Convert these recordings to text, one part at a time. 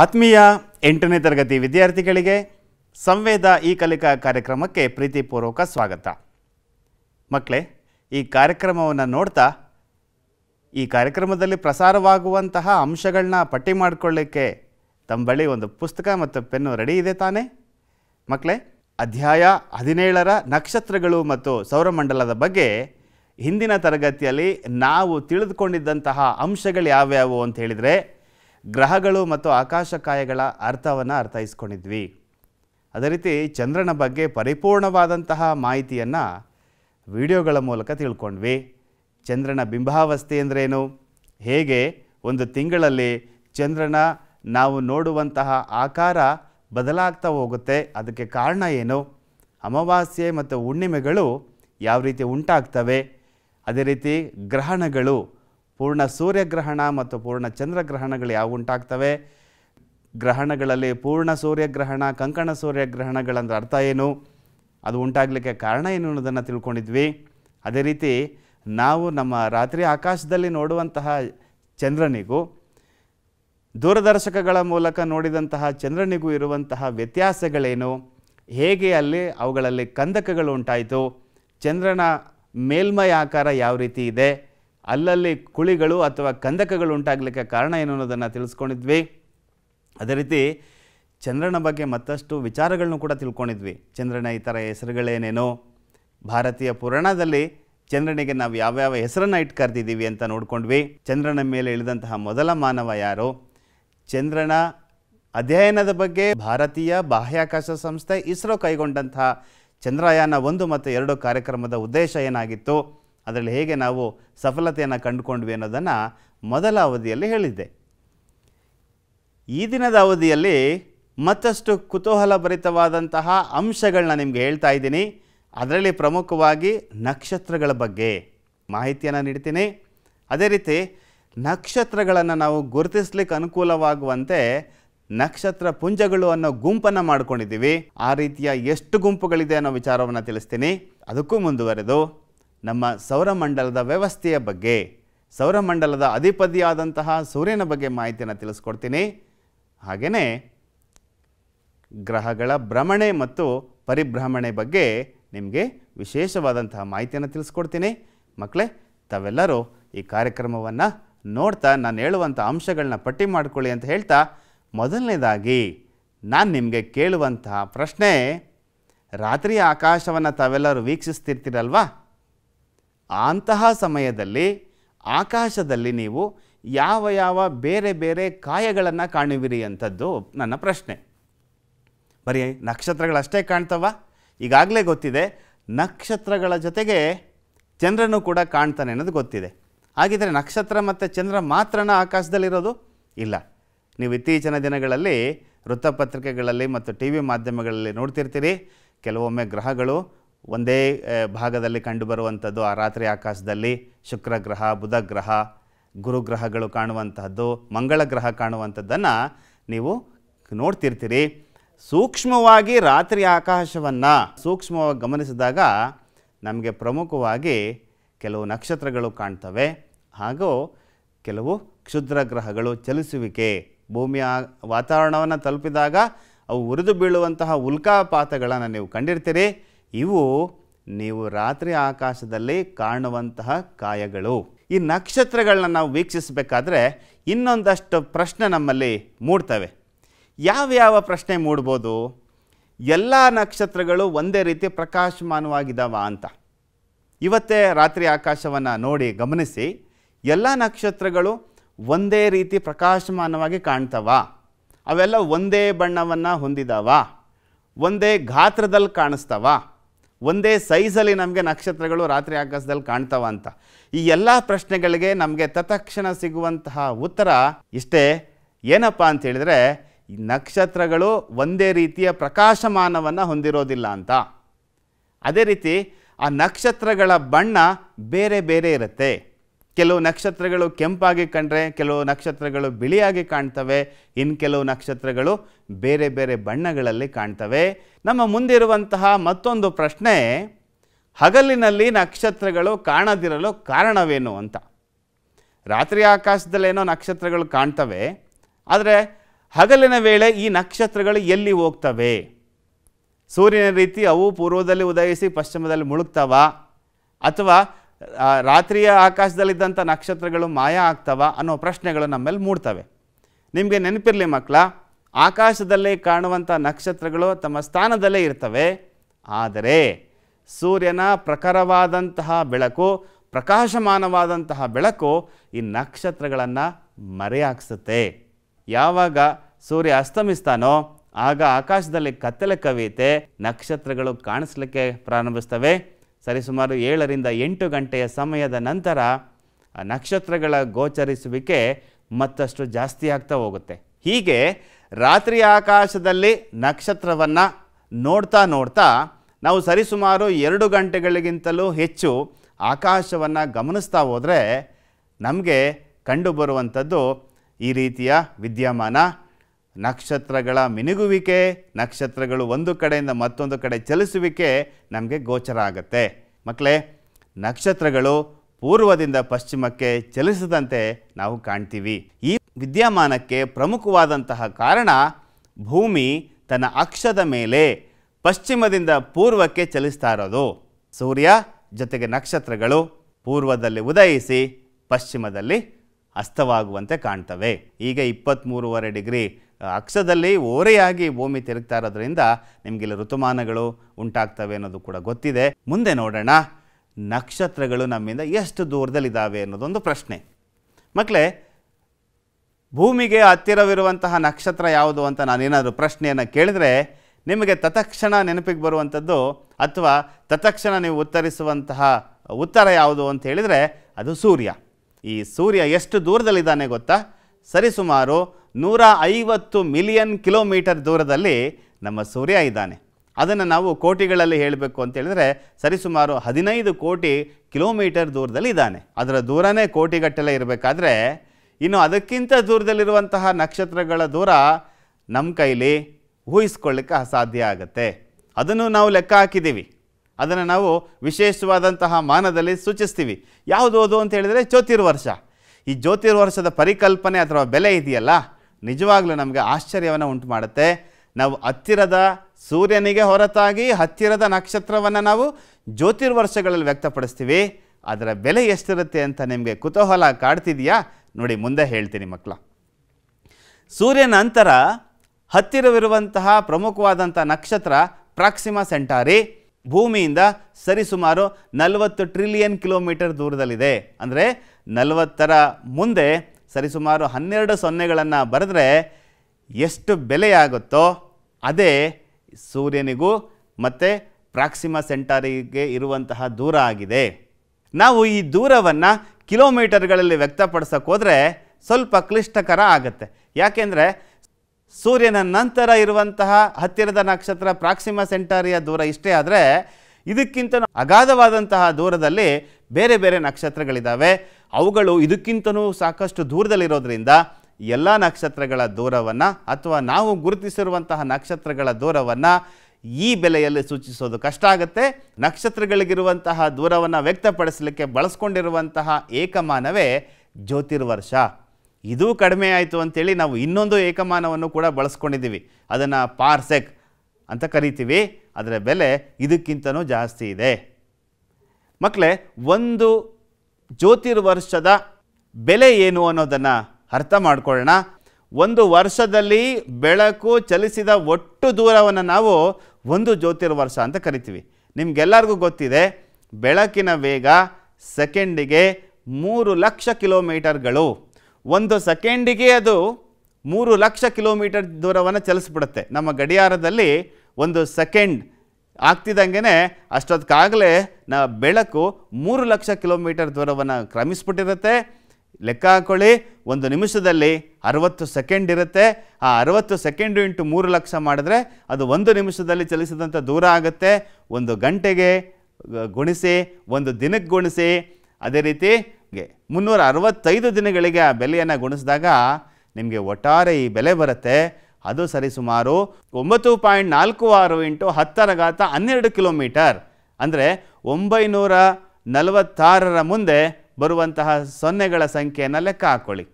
ಆತ್ಮೀಯ ಎಂಟನೇ ತರಗತಿ ವಿದ್ಯಾರ್ಥಿಗಳಿಗೆ ಸಂವೇದ ಈ ಕಲಿಕಾ ಕಾರ್ಯಕ್ರಮಕ್ಕೆ ಪ್ರೀತಿಪೂರ್ವಕ ಸ್ವಾಗತ ಮಕ್ಕಳೇ ಈ ಕಾರ್ಯಕ್ರಮವನ್ನು ನೋಡ್ತಾ ಈ ಕಾರ್ಯಕ್ರಮದಲ್ಲಿ ಪ್ರಸಾರವಾಗುವಂತಹ ಅಂಶಗಳನ್ನ ಪಟ್ಟಿ ಮಾಡಿಕೊಳ್ಳಿಕ್ಕೆ ತಮ್ಮ ಬಳಿ ಒಂದು ಪುಸ್ತಕ ಮತ್ತು ಪೆನ್ನು ರೆಡಿ ಇದೆ ತಾನೇ ಮಕ್ಕಳೇ ಅಧ್ಯಾಯ ಹದಿನೇಳರ ನಕ್ಷತ್ರಗಳು ಮತ್ತು ಸೌರಮಂಡಲದ ಬಗ್ಗೆ ಹಿಂದಿನ ತರಗತಿಯಲ್ಲಿ ನಾವು ತಿಳಿದುಕೊಂಡಿದ್ದಂತಹ ಅಂಶಗಳು ಯಾವ್ಯಾವು ಅಂತ ಹೇಳಿದರೆ ಗ್ರಹಗಳು ಮತ್ತು ಆಕಾಶಕಾಯಗಳ ಅರ್ಥವನ್ನು ಅರ್ಥೈಸ್ಕೊಂಡಿದ್ವಿ ಅದೇ ರೀತಿ ಚಂದ್ರನ ಬಗ್ಗೆ ಪರಿಪೂರ್ಣವಾದಂತಹ ಮಾಹಿತಿಯನ್ನು ವಿಡಿಯೋಗಳ ಮೂಲಕ ತಿಳ್ಕೊಂಡ್ವಿ ಚಂದ್ರನ ಬಿಂಬಾವಸ್ಥೆ ಅಂದ್ರೇನು ಹೇಗೆ ಒಂದು ತಿಂಗಳಲ್ಲಿ ಚಂದ್ರನ ನಾವು ನೋಡುವಂತಹ ಆಕಾರ ಬದಲಾಗ್ತಾ ಹೋಗುತ್ತೆ ಅದಕ್ಕೆ ಕಾರಣ ಏನು ಅಮಾವಾಸ್ಯೆ ಮತ್ತು ಹುಣ್ಣಿಮೆಗಳು ಯಾವ ರೀತಿ ಉಂಟಾಗ್ತವೆ ಅದೇ ರೀತಿ ಗ್ರಹಣಗಳು ಪೂರ್ಣ ಸೂರ್ಯಗ್ರಹಣ ಮತ್ತು ಪೂರ್ಣ ಚಂದ್ರಗ್ರಹಣಗಳು ಯಾವ ಉಂಟಾಗ್ತವೆ ಗ್ರಹಣಗಳಲ್ಲಿ ಪೂರ್ಣ ಸೂರ್ಯಗ್ರಹಣ ಕಂಕಣ ಸೂರ್ಯಗ್ರಹಣಗಳಂದ್ರೆ ಅರ್ಥ ಏನು ಅದು ಉಂಟಾಗಲಿಕ್ಕೆ ಕಾರಣ ಏನು ಅನ್ನೋದನ್ನು ತಿಳ್ಕೊಂಡಿದ್ವಿ ಅದೇ ರೀತಿ ನಾವು ನಮ್ಮ ರಾತ್ರಿ ಆಕಾಶದಲ್ಲಿ ನೋಡುವಂತಹ ಚಂದ್ರನಿಗೂ ದೂರದರ್ಶಕಗಳ ಮೂಲಕ ನೋಡಿದಂತಹ ಚಂದ್ರನಿಗೂ ಇರುವಂತಹ ವ್ಯತ್ಯಾಸಗಳೇನು ಹೇಗೆ ಅಲ್ಲಿ ಅವುಗಳಲ್ಲಿ ಕಂದಕಗಳು ಉಂಟಾಯಿತು ಚಂದ್ರನ ಮೇಲ್ಮೈ ಆಕಾರ ಯಾವ ರೀತಿ ಇದೆ ಅಲ್ಲಲ್ಲಿ ಕುಳಿಗಳು ಅಥವಾ ಕಂದಕಗಳು ಉಂಟಾಗಲಿಕ್ಕೆ ಕಾರಣ ಏನು ಅನ್ನೋದನ್ನು ತಿಳಿಸ್ಕೊಂಡಿದ್ವಿ ಅದೇ ರೀತಿ ಚಂದ್ರನ ಬಗ್ಗೆ ಮತ್ತಷ್ಟು ವಿಚಾರಗಳನ್ನು ಕೂಡ ತಿಳ್ಕೊಂಡಿದ್ವಿ ಚಂದ್ರನ ಈ ಥರ ಹೆಸರುಗಳೇನೇನು ಭಾರತೀಯ ಪುರಾಣದಲ್ಲಿ ಚಂದ್ರನಿಗೆ ನಾವು ಯಾವ್ಯಾವ ಹೆಸರನ್ನು ಇಟ್ಟು ಅಂತ ನೋಡ್ಕೊಂಡ್ವಿ ಚಂದ್ರನ ಮೇಲೆ ಇಳಿದಂತಹ ಮೊದಲ ಮಾನವ ಯಾರು ಚಂದ್ರನ ಅಧ್ಯಯನದ ಬಗ್ಗೆ ಭಾರತೀಯ ಬಾಹ್ಯಾಕಾಶ ಸಂಸ್ಥೆ ಇಸ್ರೋ ಕೈಗೊಂಡಂತಹ ಚಂದ್ರಯಾನ ಒಂದು ಮತ್ತು ಎರಡು ಕಾರ್ಯಕ್ರಮದ ಉದ್ದೇಶ ಏನಾಗಿತ್ತು ಅದರಲ್ಲಿ ಹೇಗೆ ನಾವು ಸಫಲತೆಯನ್ನು ಕಂಡುಕೊಂಡ್ವಿ ಅನ್ನೋದನ್ನು ಮೊದಲ ಅವಧಿಯಲ್ಲಿ ಹೇಳಿದ್ದೆ ಈ ದಿನದ ಅವಧಿಯಲ್ಲಿ ಮತ್ತಷ್ಟು ಕುತೂಹಲ ಭರಿತವಾದಂತಹ ಅಂಶಗಳನ್ನ ನಿಮಗೆ ಹೇಳ್ತಾ ಇದ್ದೀನಿ ಅದರಲ್ಲಿ ಪ್ರಮುಖವಾಗಿ ನಕ್ಷತ್ರಗಳ ಬಗ್ಗೆ ಮಾಹಿತಿಯನ್ನು ನೀಡ್ತೀನಿ ಅದೇ ರೀತಿ ನಕ್ಷತ್ರಗಳನ್ನು ನಾವು ಗುರುತಿಸ್ಲಿಕ್ಕೆ ಅನುಕೂಲವಾಗುವಂತೆ ನಕ್ಷತ್ರ ಪುಂಜಗಳು ಅನ್ನೋ ಗುಂಪನ್ನು ಮಾಡ್ಕೊಂಡಿದ್ದೀವಿ ಆ ರೀತಿಯ ಎಷ್ಟು ಗುಂಪುಗಳಿದೆ ಅನ್ನೋ ವಿಚಾರವನ್ನು ತಿಳಿಸ್ತೀನಿ ಅದಕ್ಕೂ ಮುಂದುವರೆದು ನಮ್ಮ ಸೌರಮಂಡಲದ ವ್ಯವಸ್ಥೆಯ ಬಗ್ಗೆ ಸೌರಮಂಡಲದ ಅಧಿಪತಿಯಾದಂತಹ ಸೂರ್ಯನ ಬಗ್ಗೆ ಮಾಹಿತಿಯನ್ನು ತಿಳಿಸ್ಕೊಡ್ತೀನಿ ಹಾಗೆಯೇ ಗ್ರಹಗಳ ಭ್ರಮಣೆ ಮತ್ತು ಪರಿಭ್ರಮಣೆ ಬಗ್ಗೆ ನಿಮಗೆ ವಿಶೇಷವಾದಂತಹ ಮಾಹಿತಿಯನ್ನು ತಿಳಿಸ್ಕೊಡ್ತೀನಿ ಮಕ್ಕಳೇ ತಾವೆಲ್ಲರೂ ಈ ಕಾರ್ಯಕ್ರಮವನ್ನು ನೋಡ್ತಾ ನಾನು ಹೇಳುವಂಥ ಅಂಶಗಳನ್ನ ಪಟ್ಟಿ ಮಾಡಿಕೊಳ್ಳಿ ಅಂತ ಹೇಳ್ತಾ ಮೊದಲನೇದಾಗಿ ನಾನು ನಿಮಗೆ ಕೇಳುವಂತಹ ಪ್ರಶ್ನೆ ರಾತ್ರಿಯ ಆಕಾಶವನ್ನು ತಾವೆಲ್ಲರೂ ವೀಕ್ಷಿಸ್ತಿರ್ತೀರಲ್ವಾ ಅಂತಹ ಸಮಯದಲ್ಲಿ ಆಕಾಶದಲ್ಲಿ ನೀವು ಯಾವ ಯಾವ ಬೇರೆ ಬೇರೆ ಕಾಯಗಳನ್ನು ಕಾಣುವಿರಿ ಅಂಥದ್ದು ನನ್ನ ಪ್ರಶ್ನೆ ಬರೀ ನಕ್ಷತ್ರಗಳಷ್ಟೇ ಕಾಣ್ತವ ಈಗಾಗಲೇ ಗೊತ್ತಿದೆ ನಕ್ಷತ್ರಗಳ ಜೊತೆಗೆ ಚಂದ್ರನು ಕೂಡ ಕಾಣ್ತಾನೆ ಅನ್ನೋದು ಗೊತ್ತಿದೆ ಹಾಗಿದ್ರೆ ನಕ್ಷತ್ರ ಮತ್ತು ಚಂದ್ರ ಮಾತ್ರನ ಆಕಾಶದಲ್ಲಿರೋದು ಇಲ್ಲ ನೀವು ಇತ್ತೀಚಿನ ದಿನಗಳಲ್ಲಿ ವೃತ್ತಪತ್ರಿಕೆಗಳಲ್ಲಿ ಮತ್ತು ಟಿ ವಿ ಮಾಧ್ಯಮಗಳಲ್ಲಿ ನೋಡ್ತಿರ್ತೀರಿ ಕೆಲವೊಮ್ಮೆ ಗ್ರಹಗಳು ಒಂದೇ ಭಾಗದಲ್ಲಿ ಕಂಡುಬರುವಂಥದ್ದು ಆ ರಾತ್ರಿ ಆಕಾಶದಲ್ಲಿ ಶುಕ್ರ ಗ್ರಹ ಬುಧ ಗ್ರಹ ಗುರುಗ್ರಹಗಳು ಕಾಣುವಂತಹದ್ದು ಮಂಗಳ ಗ್ರಹ ಕಾಣುವಂಥದ್ದನ್ನು ನೀವು ನೋಡ್ತಿರ್ತೀರಿ ಸೂಕ್ಷ್ಮವಾಗಿ ರಾತ್ರಿ ಆಕಾಶವನ್ನು ಸೂಕ್ಷ್ಮವಾಗಿ ಗಮನಿಸಿದಾಗ ನಮಗೆ ಪ್ರಮುಖವಾಗಿ ಕೆಲವು ನಕ್ಷತ್ರಗಳು ಕಾಣ್ತವೆ ಹಾಗೂ ಕೆಲವು ಕ್ಷುದ್ರ ಗ್ರಹಗಳು ಚಲಿಸುವಿಕೆ ಭೂಮಿಯ ವಾತಾವರಣವನ್ನು ತಲುಪಿದಾಗ ಅವು ಉರಿದು ಬೀಳುವಂತಹ ಉಲ್ಕಾಪಾತಗಳನ್ನು ನೀವು ಕಂಡಿರ್ತೀರಿ ಇವು ನೀವು ರಾತ್ರಿ ಆಕಾಶದಲ್ಲಿ ಕಾಣುವಂತಹ ಕಾಯಗಳು ಈ ನಕ್ಷತ್ರಗಳನ್ನ ನಾವು ವೀಕ್ಷಿಸಬೇಕಾದ್ರೆ ಇನ್ನೊಂದಷ್ಟು ಪ್ರಶ್ನೆ ನಮ್ಮಲ್ಲಿ ಮೂಡ್ತವೆ ಯಾವ್ಯಾವ ಪ್ರಶ್ನೆ ಮೂಡ್ಬೋದು ಎಲ್ಲ ನಕ್ಷತ್ರಗಳು ಒಂದೇ ರೀತಿ ಪ್ರಕಾಶಮಾನವಾಗಿದ್ದಾವ ಅಂತ ಇವತ್ತೇ ರಾತ್ರಿ ಆಕಾಶವನ್ನು ನೋಡಿ ಗಮನಿಸಿ ಎಲ್ಲ ನಕ್ಷತ್ರಗಳು ಒಂದೇ ರೀತಿ ಪ್ರಕಾಶಮಾನವಾಗಿ ಕಾಣ್ತಾವ ಅವೆಲ್ಲ ಒಂದೇ ಬಣ್ಣವನ್ನು ಹೊಂದಿದಾವ ಒಂದೇ ಗಾತ್ರದಲ್ಲಿ ಕಾಣಿಸ್ತಾವಾ ಒಂದೇ ಸೈಜಲ್ಲಿ ನಮಗೆ ನಕ್ಷತ್ರಗಳು ರಾತ್ರಿ ಆಕಾಶದಲ್ಲಿ ಕಾಣ್ತಾವ ಅಂತ ಈ ಎಲ್ಲ ಪ್ರಶ್ನೆಗಳಿಗೆ ನಮಗೆ ತತ್ಕ್ಷಣ ಸಿಗುವಂತಹ ಉತ್ತರ ಇಷ್ಟೇ ಏನಪ್ಪ ಅಂತ ನಕ್ಷತ್ರಗಳು ಒಂದೇ ರೀತಿಯ ಪ್ರಕಾಶಮಾನವನ್ನು ಹೊಂದಿರೋದಿಲ್ಲ ಅಂತ ಅದೇ ರೀತಿ ಆ ನಕ್ಷತ್ರಗಳ ಬಣ್ಣ ಬೇರೆ ಬೇರೆ ಇರುತ್ತೆ ಕೆಲವು ನಕ್ಷತ್ರಗಳು ಕೆಂಪಾಗಿ ಕಂಡ್ರೆ ಕೆಲವು ನಕ್ಷತ್ರಗಳು ಬಿಳಿಯಾಗಿ ಕಾಣ್ತವೆ ಇನ್ನು ಕೆಲವು ನಕ್ಷತ್ರಗಳು ಬೇರೆ ಬೇರೆ ಬಣ್ಣಗಳಲ್ಲಿ ಕಾಣ್ತವೆ ನಮ್ಮ ಮುಂದಿರುವಂತಹ ಮತ್ತೊಂದು ಪ್ರಶ್ನೆ ಹಗಲಿನಲ್ಲಿ ನಕ್ಷತ್ರಗಳು ಕಾಣದಿರಲು ಕಾರಣವೇನು ಅಂತ ರಾತ್ರಿ ಆಕಾಶದಲ್ಲೇನೋ ನಕ್ಷತ್ರಗಳು ಕಾಣ್ತವೆ ಆದರೆ ಹಗಲಿನ ವೇಳೆ ಈ ನಕ್ಷತ್ರಗಳು ಎಲ್ಲಿ ಹೋಗ್ತವೆ ಸೂರ್ಯನ ರೀತಿ ಅವು ಪೂರ್ವದಲ್ಲಿ ಉದಯಿಸಿ ಪಶ್ಚಿಮದಲ್ಲಿ ಮುಳುಗ್ತಾವ ಅಥವಾ ರಾತ್ರಿಯ ಆಕಾಶದಲ್ಲಿದ್ದಂಥ ನಕ್ಷತ್ರಗಳು ಮಾಯ ಆಗ್ತವ ಅನ್ನೋ ಪ್ರಶ್ನೆಗಳು ನಮ್ಮಲ್ಲಿ ಮೂಡ್ತವೆ ನಿಮಗೆ ನೆನಪಿರಲಿ ಮಕ್ಕಳ ಆಕಾಶದಲ್ಲಿ ಕಾಣುವಂಥ ನಕ್ಷತ್ರಗಳು ತಮ್ಮ ಸ್ಥಾನದಲ್ಲೇ ಇರ್ತವೆ ಆದರೆ ಸೂರ್ಯನ ಪ್ರಖರವಾದಂತಹ ಬೆಳಕು ಪ್ರಕಾಶಮಾನವಾದಂತಹ ಬೆಳಕು ಈ ನಕ್ಷತ್ರಗಳನ್ನು ಮರೆಯಾಕ್ಸುತ್ತೆ ಯಾವಾಗ ಸೂರ್ಯ ಅಸ್ತಮಿಸ್ತಾನೋ ಆಗ ಆಕಾಶದಲ್ಲಿ ಕತ್ತಲೆ ಕವಿಯುತ್ತೆ ನಕ್ಷತ್ರಗಳು ಕಾಣಿಸ್ಲಿಕ್ಕೆ ಪ್ರಾರಂಭಿಸ್ತವೆ ಸರಿಸುಮಾರು ಏಳರಿಂದ ಎಂಟು ಗಂಟೆಯ ಸಮಯದ ನಂತರ ನಕ್ಷತ್ರಗಳ ಗೋಚರಿಸುವಿಕೆ ಮತ್ತಷ್ಟು ಜಾಸ್ತಿ ಆಗ್ತಾ ಹೋಗುತ್ತೆ ಹೀಗೆ ರಾತ್ರಿ ಆಕಾಶದಲ್ಲಿ ನಕ್ಷತ್ರವನ್ನು ನೋಡ್ತಾ ನೋಡ್ತಾ ನಾವು ಸರಿಸುಮಾರು ಎರಡು ಗಂಟೆಗಳಿಗಿಂತಲೂ ಹೆಚ್ಚು ಆಕಾಶವನ್ನು ಗಮನಿಸ್ತಾ ಹೋದರೆ ನಮಗೆ ಕಂಡುಬರುವಂಥದ್ದು ಈ ರೀತಿಯ ವಿದ್ಯಮಾನ ನಕ್ಷತ್ರಗಳ ಮಿನುಗುವಿಕೆ ನಕ್ಷತ್ರಗಳು ಒಂದು ಕಡೆಯಿಂದ ಮತ್ತೊಂದು ಕಡೆ ಚಲಿಸುವಿಕೆ ನಮಗೆ ಗೋಚರ ಆಗುತ್ತೆ ಮಕ್ಕಳೇ ನಕ್ಷತ್ರಗಳು ಪೂರ್ವದಿಂದ ಪಶ್ಚಿಮಕ್ಕೆ ಚಲಿಸದಂತೆ ನಾವು ಕಾಣ್ತೀವಿ ಈ ವಿದ್ಯಮಾನಕ್ಕೆ ಪ್ರಮುಖವಾದಂತಹ ಕಾರಣ ಭೂಮಿ ತನ್ನ ಅಕ್ಷದ ಮೇಲೆ ಪಶ್ಚಿಮದಿಂದ ಪೂರ್ವಕ್ಕೆ ಚಲಿಸ್ತಾ ಇರೋದು ಸೂರ್ಯ ಜೊತೆಗೆ ನಕ್ಷತ್ರಗಳು ಪೂರ್ವದಲ್ಲಿ ಉದಯಿಸಿ ಪಶ್ಚಿಮದಲ್ಲಿ ಅಸ್ತವಾಗುವಂತೆ ಕಾಣ್ತವೆ ಈಗ ಇಪ್ಪತ್ತ್ಮೂರುವರೆ ಡಿಗ್ರಿ ಅಕ್ಷದಲ್ಲಿ ಓರೆಯಾಗಿ ಭೂಮಿ ತಿರುಗ್ತಾ ಇರೋದ್ರಿಂದ ನಿಮಗಿಲ್ಲಿ ಋತುಮಾನಗಳು ಉಂಟಾಗ್ತವೆ ಅನ್ನೋದು ಕೂಡ ಗೊತ್ತಿದೆ ಮುಂದೆ ನೋಡೋಣ ನಕ್ಷತ್ರಗಳು ನಮ್ಮಿಂದ ಎಷ್ಟು ದೂರದಲ್ಲಿದ್ದಾವೆ ಅನ್ನೋದೊಂದು ಪ್ರಶ್ನೆ ಮಕ್ಕಳೇ ಭೂಮಿಗೆ ಹತ್ತಿರವಿರುವಂತಹ ನಕ್ಷತ್ರ ಯಾವುದು ಅಂತ ನಾನೇನಾದರೂ ಪ್ರಶ್ನೆಯನ್ನು ಕೇಳಿದರೆ ನಿಮಗೆ ತತ್ಕ್ಷಣ ನೆನಪಿಗೆ ಬರುವಂಥದ್ದು ಅಥವಾ ತತ್ಕ್ಷಣ ನೀವು ಉತ್ತರಿಸುವಂತಹ ಉತ್ತರ ಯಾವುದು ಅಂತ ಹೇಳಿದರೆ ಅದು ಸೂರ್ಯ ಈ ಸೂರ್ಯ ಎಷ್ಟು ದೂರದಲ್ಲಿದ್ದಾನೆ ಗೊತ್ತಾ ಸರಿಸುಮಾರು ನೂರ ಐವತ್ತು ಮಿಲಿಯನ್ ಕಿಲೋಮೀಟರ್ ದೂರದಲ್ಲಿ ನಮ್ಮ ಸೂರ್ಯ ಇದ್ದಾನೆ ಅದನ್ನು ನಾವು ಕೋಟಿಗಳಲ್ಲಿ ಹೇಳಬೇಕು ಅಂತ ಸರಿಸುಮಾರು ಹದಿನೈದು ಕೋಟಿ ಕಿಲೋಮೀಟರ್ ದೂರದಲ್ಲಿ ಇದ್ದಾನೆ ಅದರ ದೂರನೇ ಕೋಟಿಗಟ್ಟಲೆ ಇರಬೇಕಾದ್ರೆ ಇನ್ನು ಅದಕ್ಕಿಂತ ದೂರದಲ್ಲಿರುವಂತಹ ನಕ್ಷತ್ರಗಳ ದೂರ ನಮ್ಮ ಕೈಲಿ ಊಹಿಸ್ಕೊಳ್ಳಿಕ್ಕೆ ಅಸಾಧ್ಯ ಆಗುತ್ತೆ ಅದನ್ನು ನಾವು ಲೆಕ್ಕ ಹಾಕಿದ್ದೀವಿ ಅದನ್ನು ನಾವು ವಿಶೇಷವಾದಂತಹ ಮಾನದಲ್ಲಿ ಸೂಚಿಸ್ತೀವಿ ಯಾವುದು ಅದು ಅಂತ ಹೇಳಿದರೆ ಜ್ಯೋತಿರ್ವರ್ಷ ಈ ಜ್ಯೋತಿರ್ವರ್ಷದ ಪರಿಕಲ್ಪನೆ ಅಥವಾ ಬೆಲೆ ಇದೆಯಲ್ಲ ನಿಜವಾಗಲೂ ನಮಗೆ ಆಶ್ಚರ್ಯವನ್ನು ಉಂಟು ಮಾಡುತ್ತೆ ನಾವು ಹತ್ತಿರದ ಸೂರ್ಯನಿಗೆ ಹೊರತಾಗಿ ಹತ್ತಿರದ ನಕ್ಷತ್ರವನ್ನು ನಾವು ಜ್ಯೋತಿರ್ವರ್ಷಗಳಲ್ಲಿ ವ್ಯಕ್ತಪಡಿಸ್ತೀವಿ ಅದರ ಬೆಲೆ ಎಷ್ಟಿರುತ್ತೆ ಅಂತ ನಿಮಗೆ ಕುತೂಹಲ ಕಾಡ್ತಿದೆಯಾ ನೋಡಿ ಮುಂದೆ ಹೇಳ್ತೀನಿ ಮಕ್ಕಳ ಸೂರ್ಯ ನಂತರ ಹತ್ತಿರವಿರುವಂತಹ ಪ್ರಮುಖವಾದಂಥ ನಕ್ಷತ್ರ ಪ್ರಾಕ್ಸಿಮಾ ಸೆಂಟಾರಿ ಭೂಮಿಯಿಂದ ಸರಿಸುಮಾರು ನಲವತ್ತು ಟ್ರಿಲಿಯನ್ ಕಿಲೋಮೀಟರ್ ದೂರದಲ್ಲಿದೆ ಅಂದರೆ ನಲವತ್ತರ ಮುಂದೆ ಸರಿಸುಮಾರು ಹನ್ನೆರಡು ಸೊನ್ನೆಗಳನ್ನು ಬರೆದ್ರೆ ಎಷ್ಟು ಬೆಲೆಯಾಗುತ್ತೋ ಅದೇ ಸೂರ್ಯನಿಗೂ ಮತ್ತು ಪ್ರಾಕ್ಸಿಮಾ ಸೆಂಟಾರಿಗೆ ಇರುವಂತಹ ದೂರ ಆಗಿದೆ ನಾವು ಈ ದೂರವನ್ನು ಕಿಲೋಮೀಟರ್ಗಳಲ್ಲಿ ವ್ಯಕ್ತಪಡಿಸೋಕೆ ಹೋದರೆ ಸ್ವಲ್ಪ ಕ್ಲಿಷ್ಟಕರ ಆಗುತ್ತೆ ಯಾಕೆಂದರೆ ಸೂರ್ಯನ ನಂತರ ಇರುವಂತಹ ಹತ್ತಿರದ ನಕ್ಷತ್ರ ಪ್ರಾಕ್ಸಿಮಾ ಸೆಂಟಾರಿಯ ದೂರ ಇಷ್ಟೇ ಆದರೆ ಇದಕ್ಕಿಂತ ಅಗಾಧವಾದಂತಹ ದೂರದಲ್ಲಿ ಬೇರೆ ಬೇರೆ ನಕ್ಷತ್ರಗಳಿದ್ದಾವೆ ಅವುಗಳು ಇದಕ್ಕಿಂತನೂ ಸಾಕಷ್ಟು ದೂರದಲ್ಲಿರೋದ್ರಿಂದ ಎಲ್ಲ ನಕ್ಷತ್ರಗಳ ದೂರವನ್ನು ಅಥವಾ ನಾವು ಗುರುತಿಸಿರುವಂತಹ ನಕ್ಷತ್ರಗಳ ದೂರವನ್ನು ಈ ಬೆಲೆಯಲ್ಲಿ ಸೂಚಿಸೋದು ಕಷ್ಟ ಆಗುತ್ತೆ ನಕ್ಷತ್ರಗಳಿಗಿರುವಂತಹ ದೂರವನ್ನು ವ್ಯಕ್ತಪಡಿಸಲಿಕ್ಕೆ ಬಳಸ್ಕೊಂಡಿರುವಂತಹ ಏಕಮಾನವೇ ಜ್ಯೋತಿರ್ವರ್ಷ ಇದು ಕಡಿಮೆ ಆಯಿತು ಅಂತೇಳಿ ನಾವು ಇನ್ನೊಂದು ಏಕಮಾನವನ್ನು ಕೂಡ ಬಳಸ್ಕೊಂಡಿದ್ದೀವಿ ಅದನ್ನು ಪಾರ್ಸೆಕ್ ಅಂತ ಕರಿತೀವಿ ಅದರ ಬೆಲೆ ಇದಕ್ಕಿಂತನೂ ಜಾಸ್ತಿ ಇದೆ ಮಕ್ಕಳೇ ಒಂದು ಜ್ಯೋತಿರ್ವರ್ಷದ ಬೆಲೆ ಏನು ಅನ್ನೋದನ್ನು ಅರ್ಥ ಮಾಡ್ಕೊಳ್ಳೋಣ ಒಂದು ವರ್ಷದಲ್ಲಿ ಬೆಳಕು ಚಲಿಸಿದ ಒಟ್ಟು ದೂರವನ್ನು ನಾವು ಒಂದು ಜ್ಯೋತಿರ್ವರ್ಷ ಅಂತ ಕರಿತೀವಿ ನಿಮಗೆಲ್ಲರಿಗೂ ಗೊತ್ತಿದೆ ಬೆಳಕಿನ ವೇಗ ಸೆಕೆಂಡಿಗೆ ಮೂರು ಲಕ್ಷ ಕಿಲೋಮೀಟರ್ಗಳು ಒಂದು ಸೆಕೆಂಡಿಗೆ ಅದು ಮೂರು ಲಕ್ಷ ಕಿಲೋಮೀಟರ್ ದೂರವನ್ನು ಚಲಿಸ್ಬಿಡುತ್ತೆ ನಮ್ಮ ಗಡಿಯಾರದಲ್ಲಿ ಒಂದು ಸೆಕೆಂಡ್ ಆಗ್ತಿದ್ದಂಗೆ ಅಷ್ಟೊತ್ತಕ್ಕಾಗಲೇ ನಾ ಬೆಳಕು ಮೂರು ಲಕ್ಷ ಕಿಲೋಮೀಟರ್ ದೂರವನ್ನು ಕ್ರಮಿಸ್ಬಿಟ್ಟಿರುತ್ತೆ ಲೆಕ್ಕ ಹಾಕೊಳ್ಳಿ ಒಂದು ನಿಮಿಷದಲ್ಲಿ ಅರವತ್ತು ಸೆಕೆಂಡ್ ಇರುತ್ತೆ ಆ ಅರವತ್ತು ಸೆಕೆಂಡು ಇಂಟು ಮೂರು ಲಕ್ಷ ಮಾಡಿದ್ರೆ ಅದು ಒಂದು ನಿಮಿಷದಲ್ಲಿ ಚಲಿಸಿದಂಥ ದೂರ ಆಗುತ್ತೆ ಒಂದು ಗಂಟೆಗೆ ಗುಣಿಸಿ ಒಂದು ದಿನಕ್ಕೆ ಗುಣಿಸಿ ಅದೇ ರೀತಿ ಮುನ್ನೂರ ಅರವತ್ತೈದು ದಿನಗಳಿಗೆ ಆ ಬೆಲೆಯನ್ನು ಗುಣಿಸಿದಾಗ ನಿಮಗೆ ಒಟ್ಟಾರೆ ಈ ಬೆಲೆ ಬರುತ್ತೆ ಅದು ಸರಿಸುಮಾರು ಒಂಬತ್ತು ಪಾಯಿಂಟ್ ನಾಲ್ಕು ಆರು ಇಂಟು ಹತ್ತರ ಘಾತ ಹನ್ನೆರಡು ಕಿಲೋಮೀಟರ್ ಅಂದರೆ ಒಂಬೈನೂರ ನಲವತ್ತಾರರ ಮುಂದೆ ಬರುವಂತಹ ಸೊನ್ನೆಗಳ ಸಂಖ್ಯೆಯನ್ನು ಲೆಕ್ಕ ಹಾಕ್ಕೊಳ್ಳಿ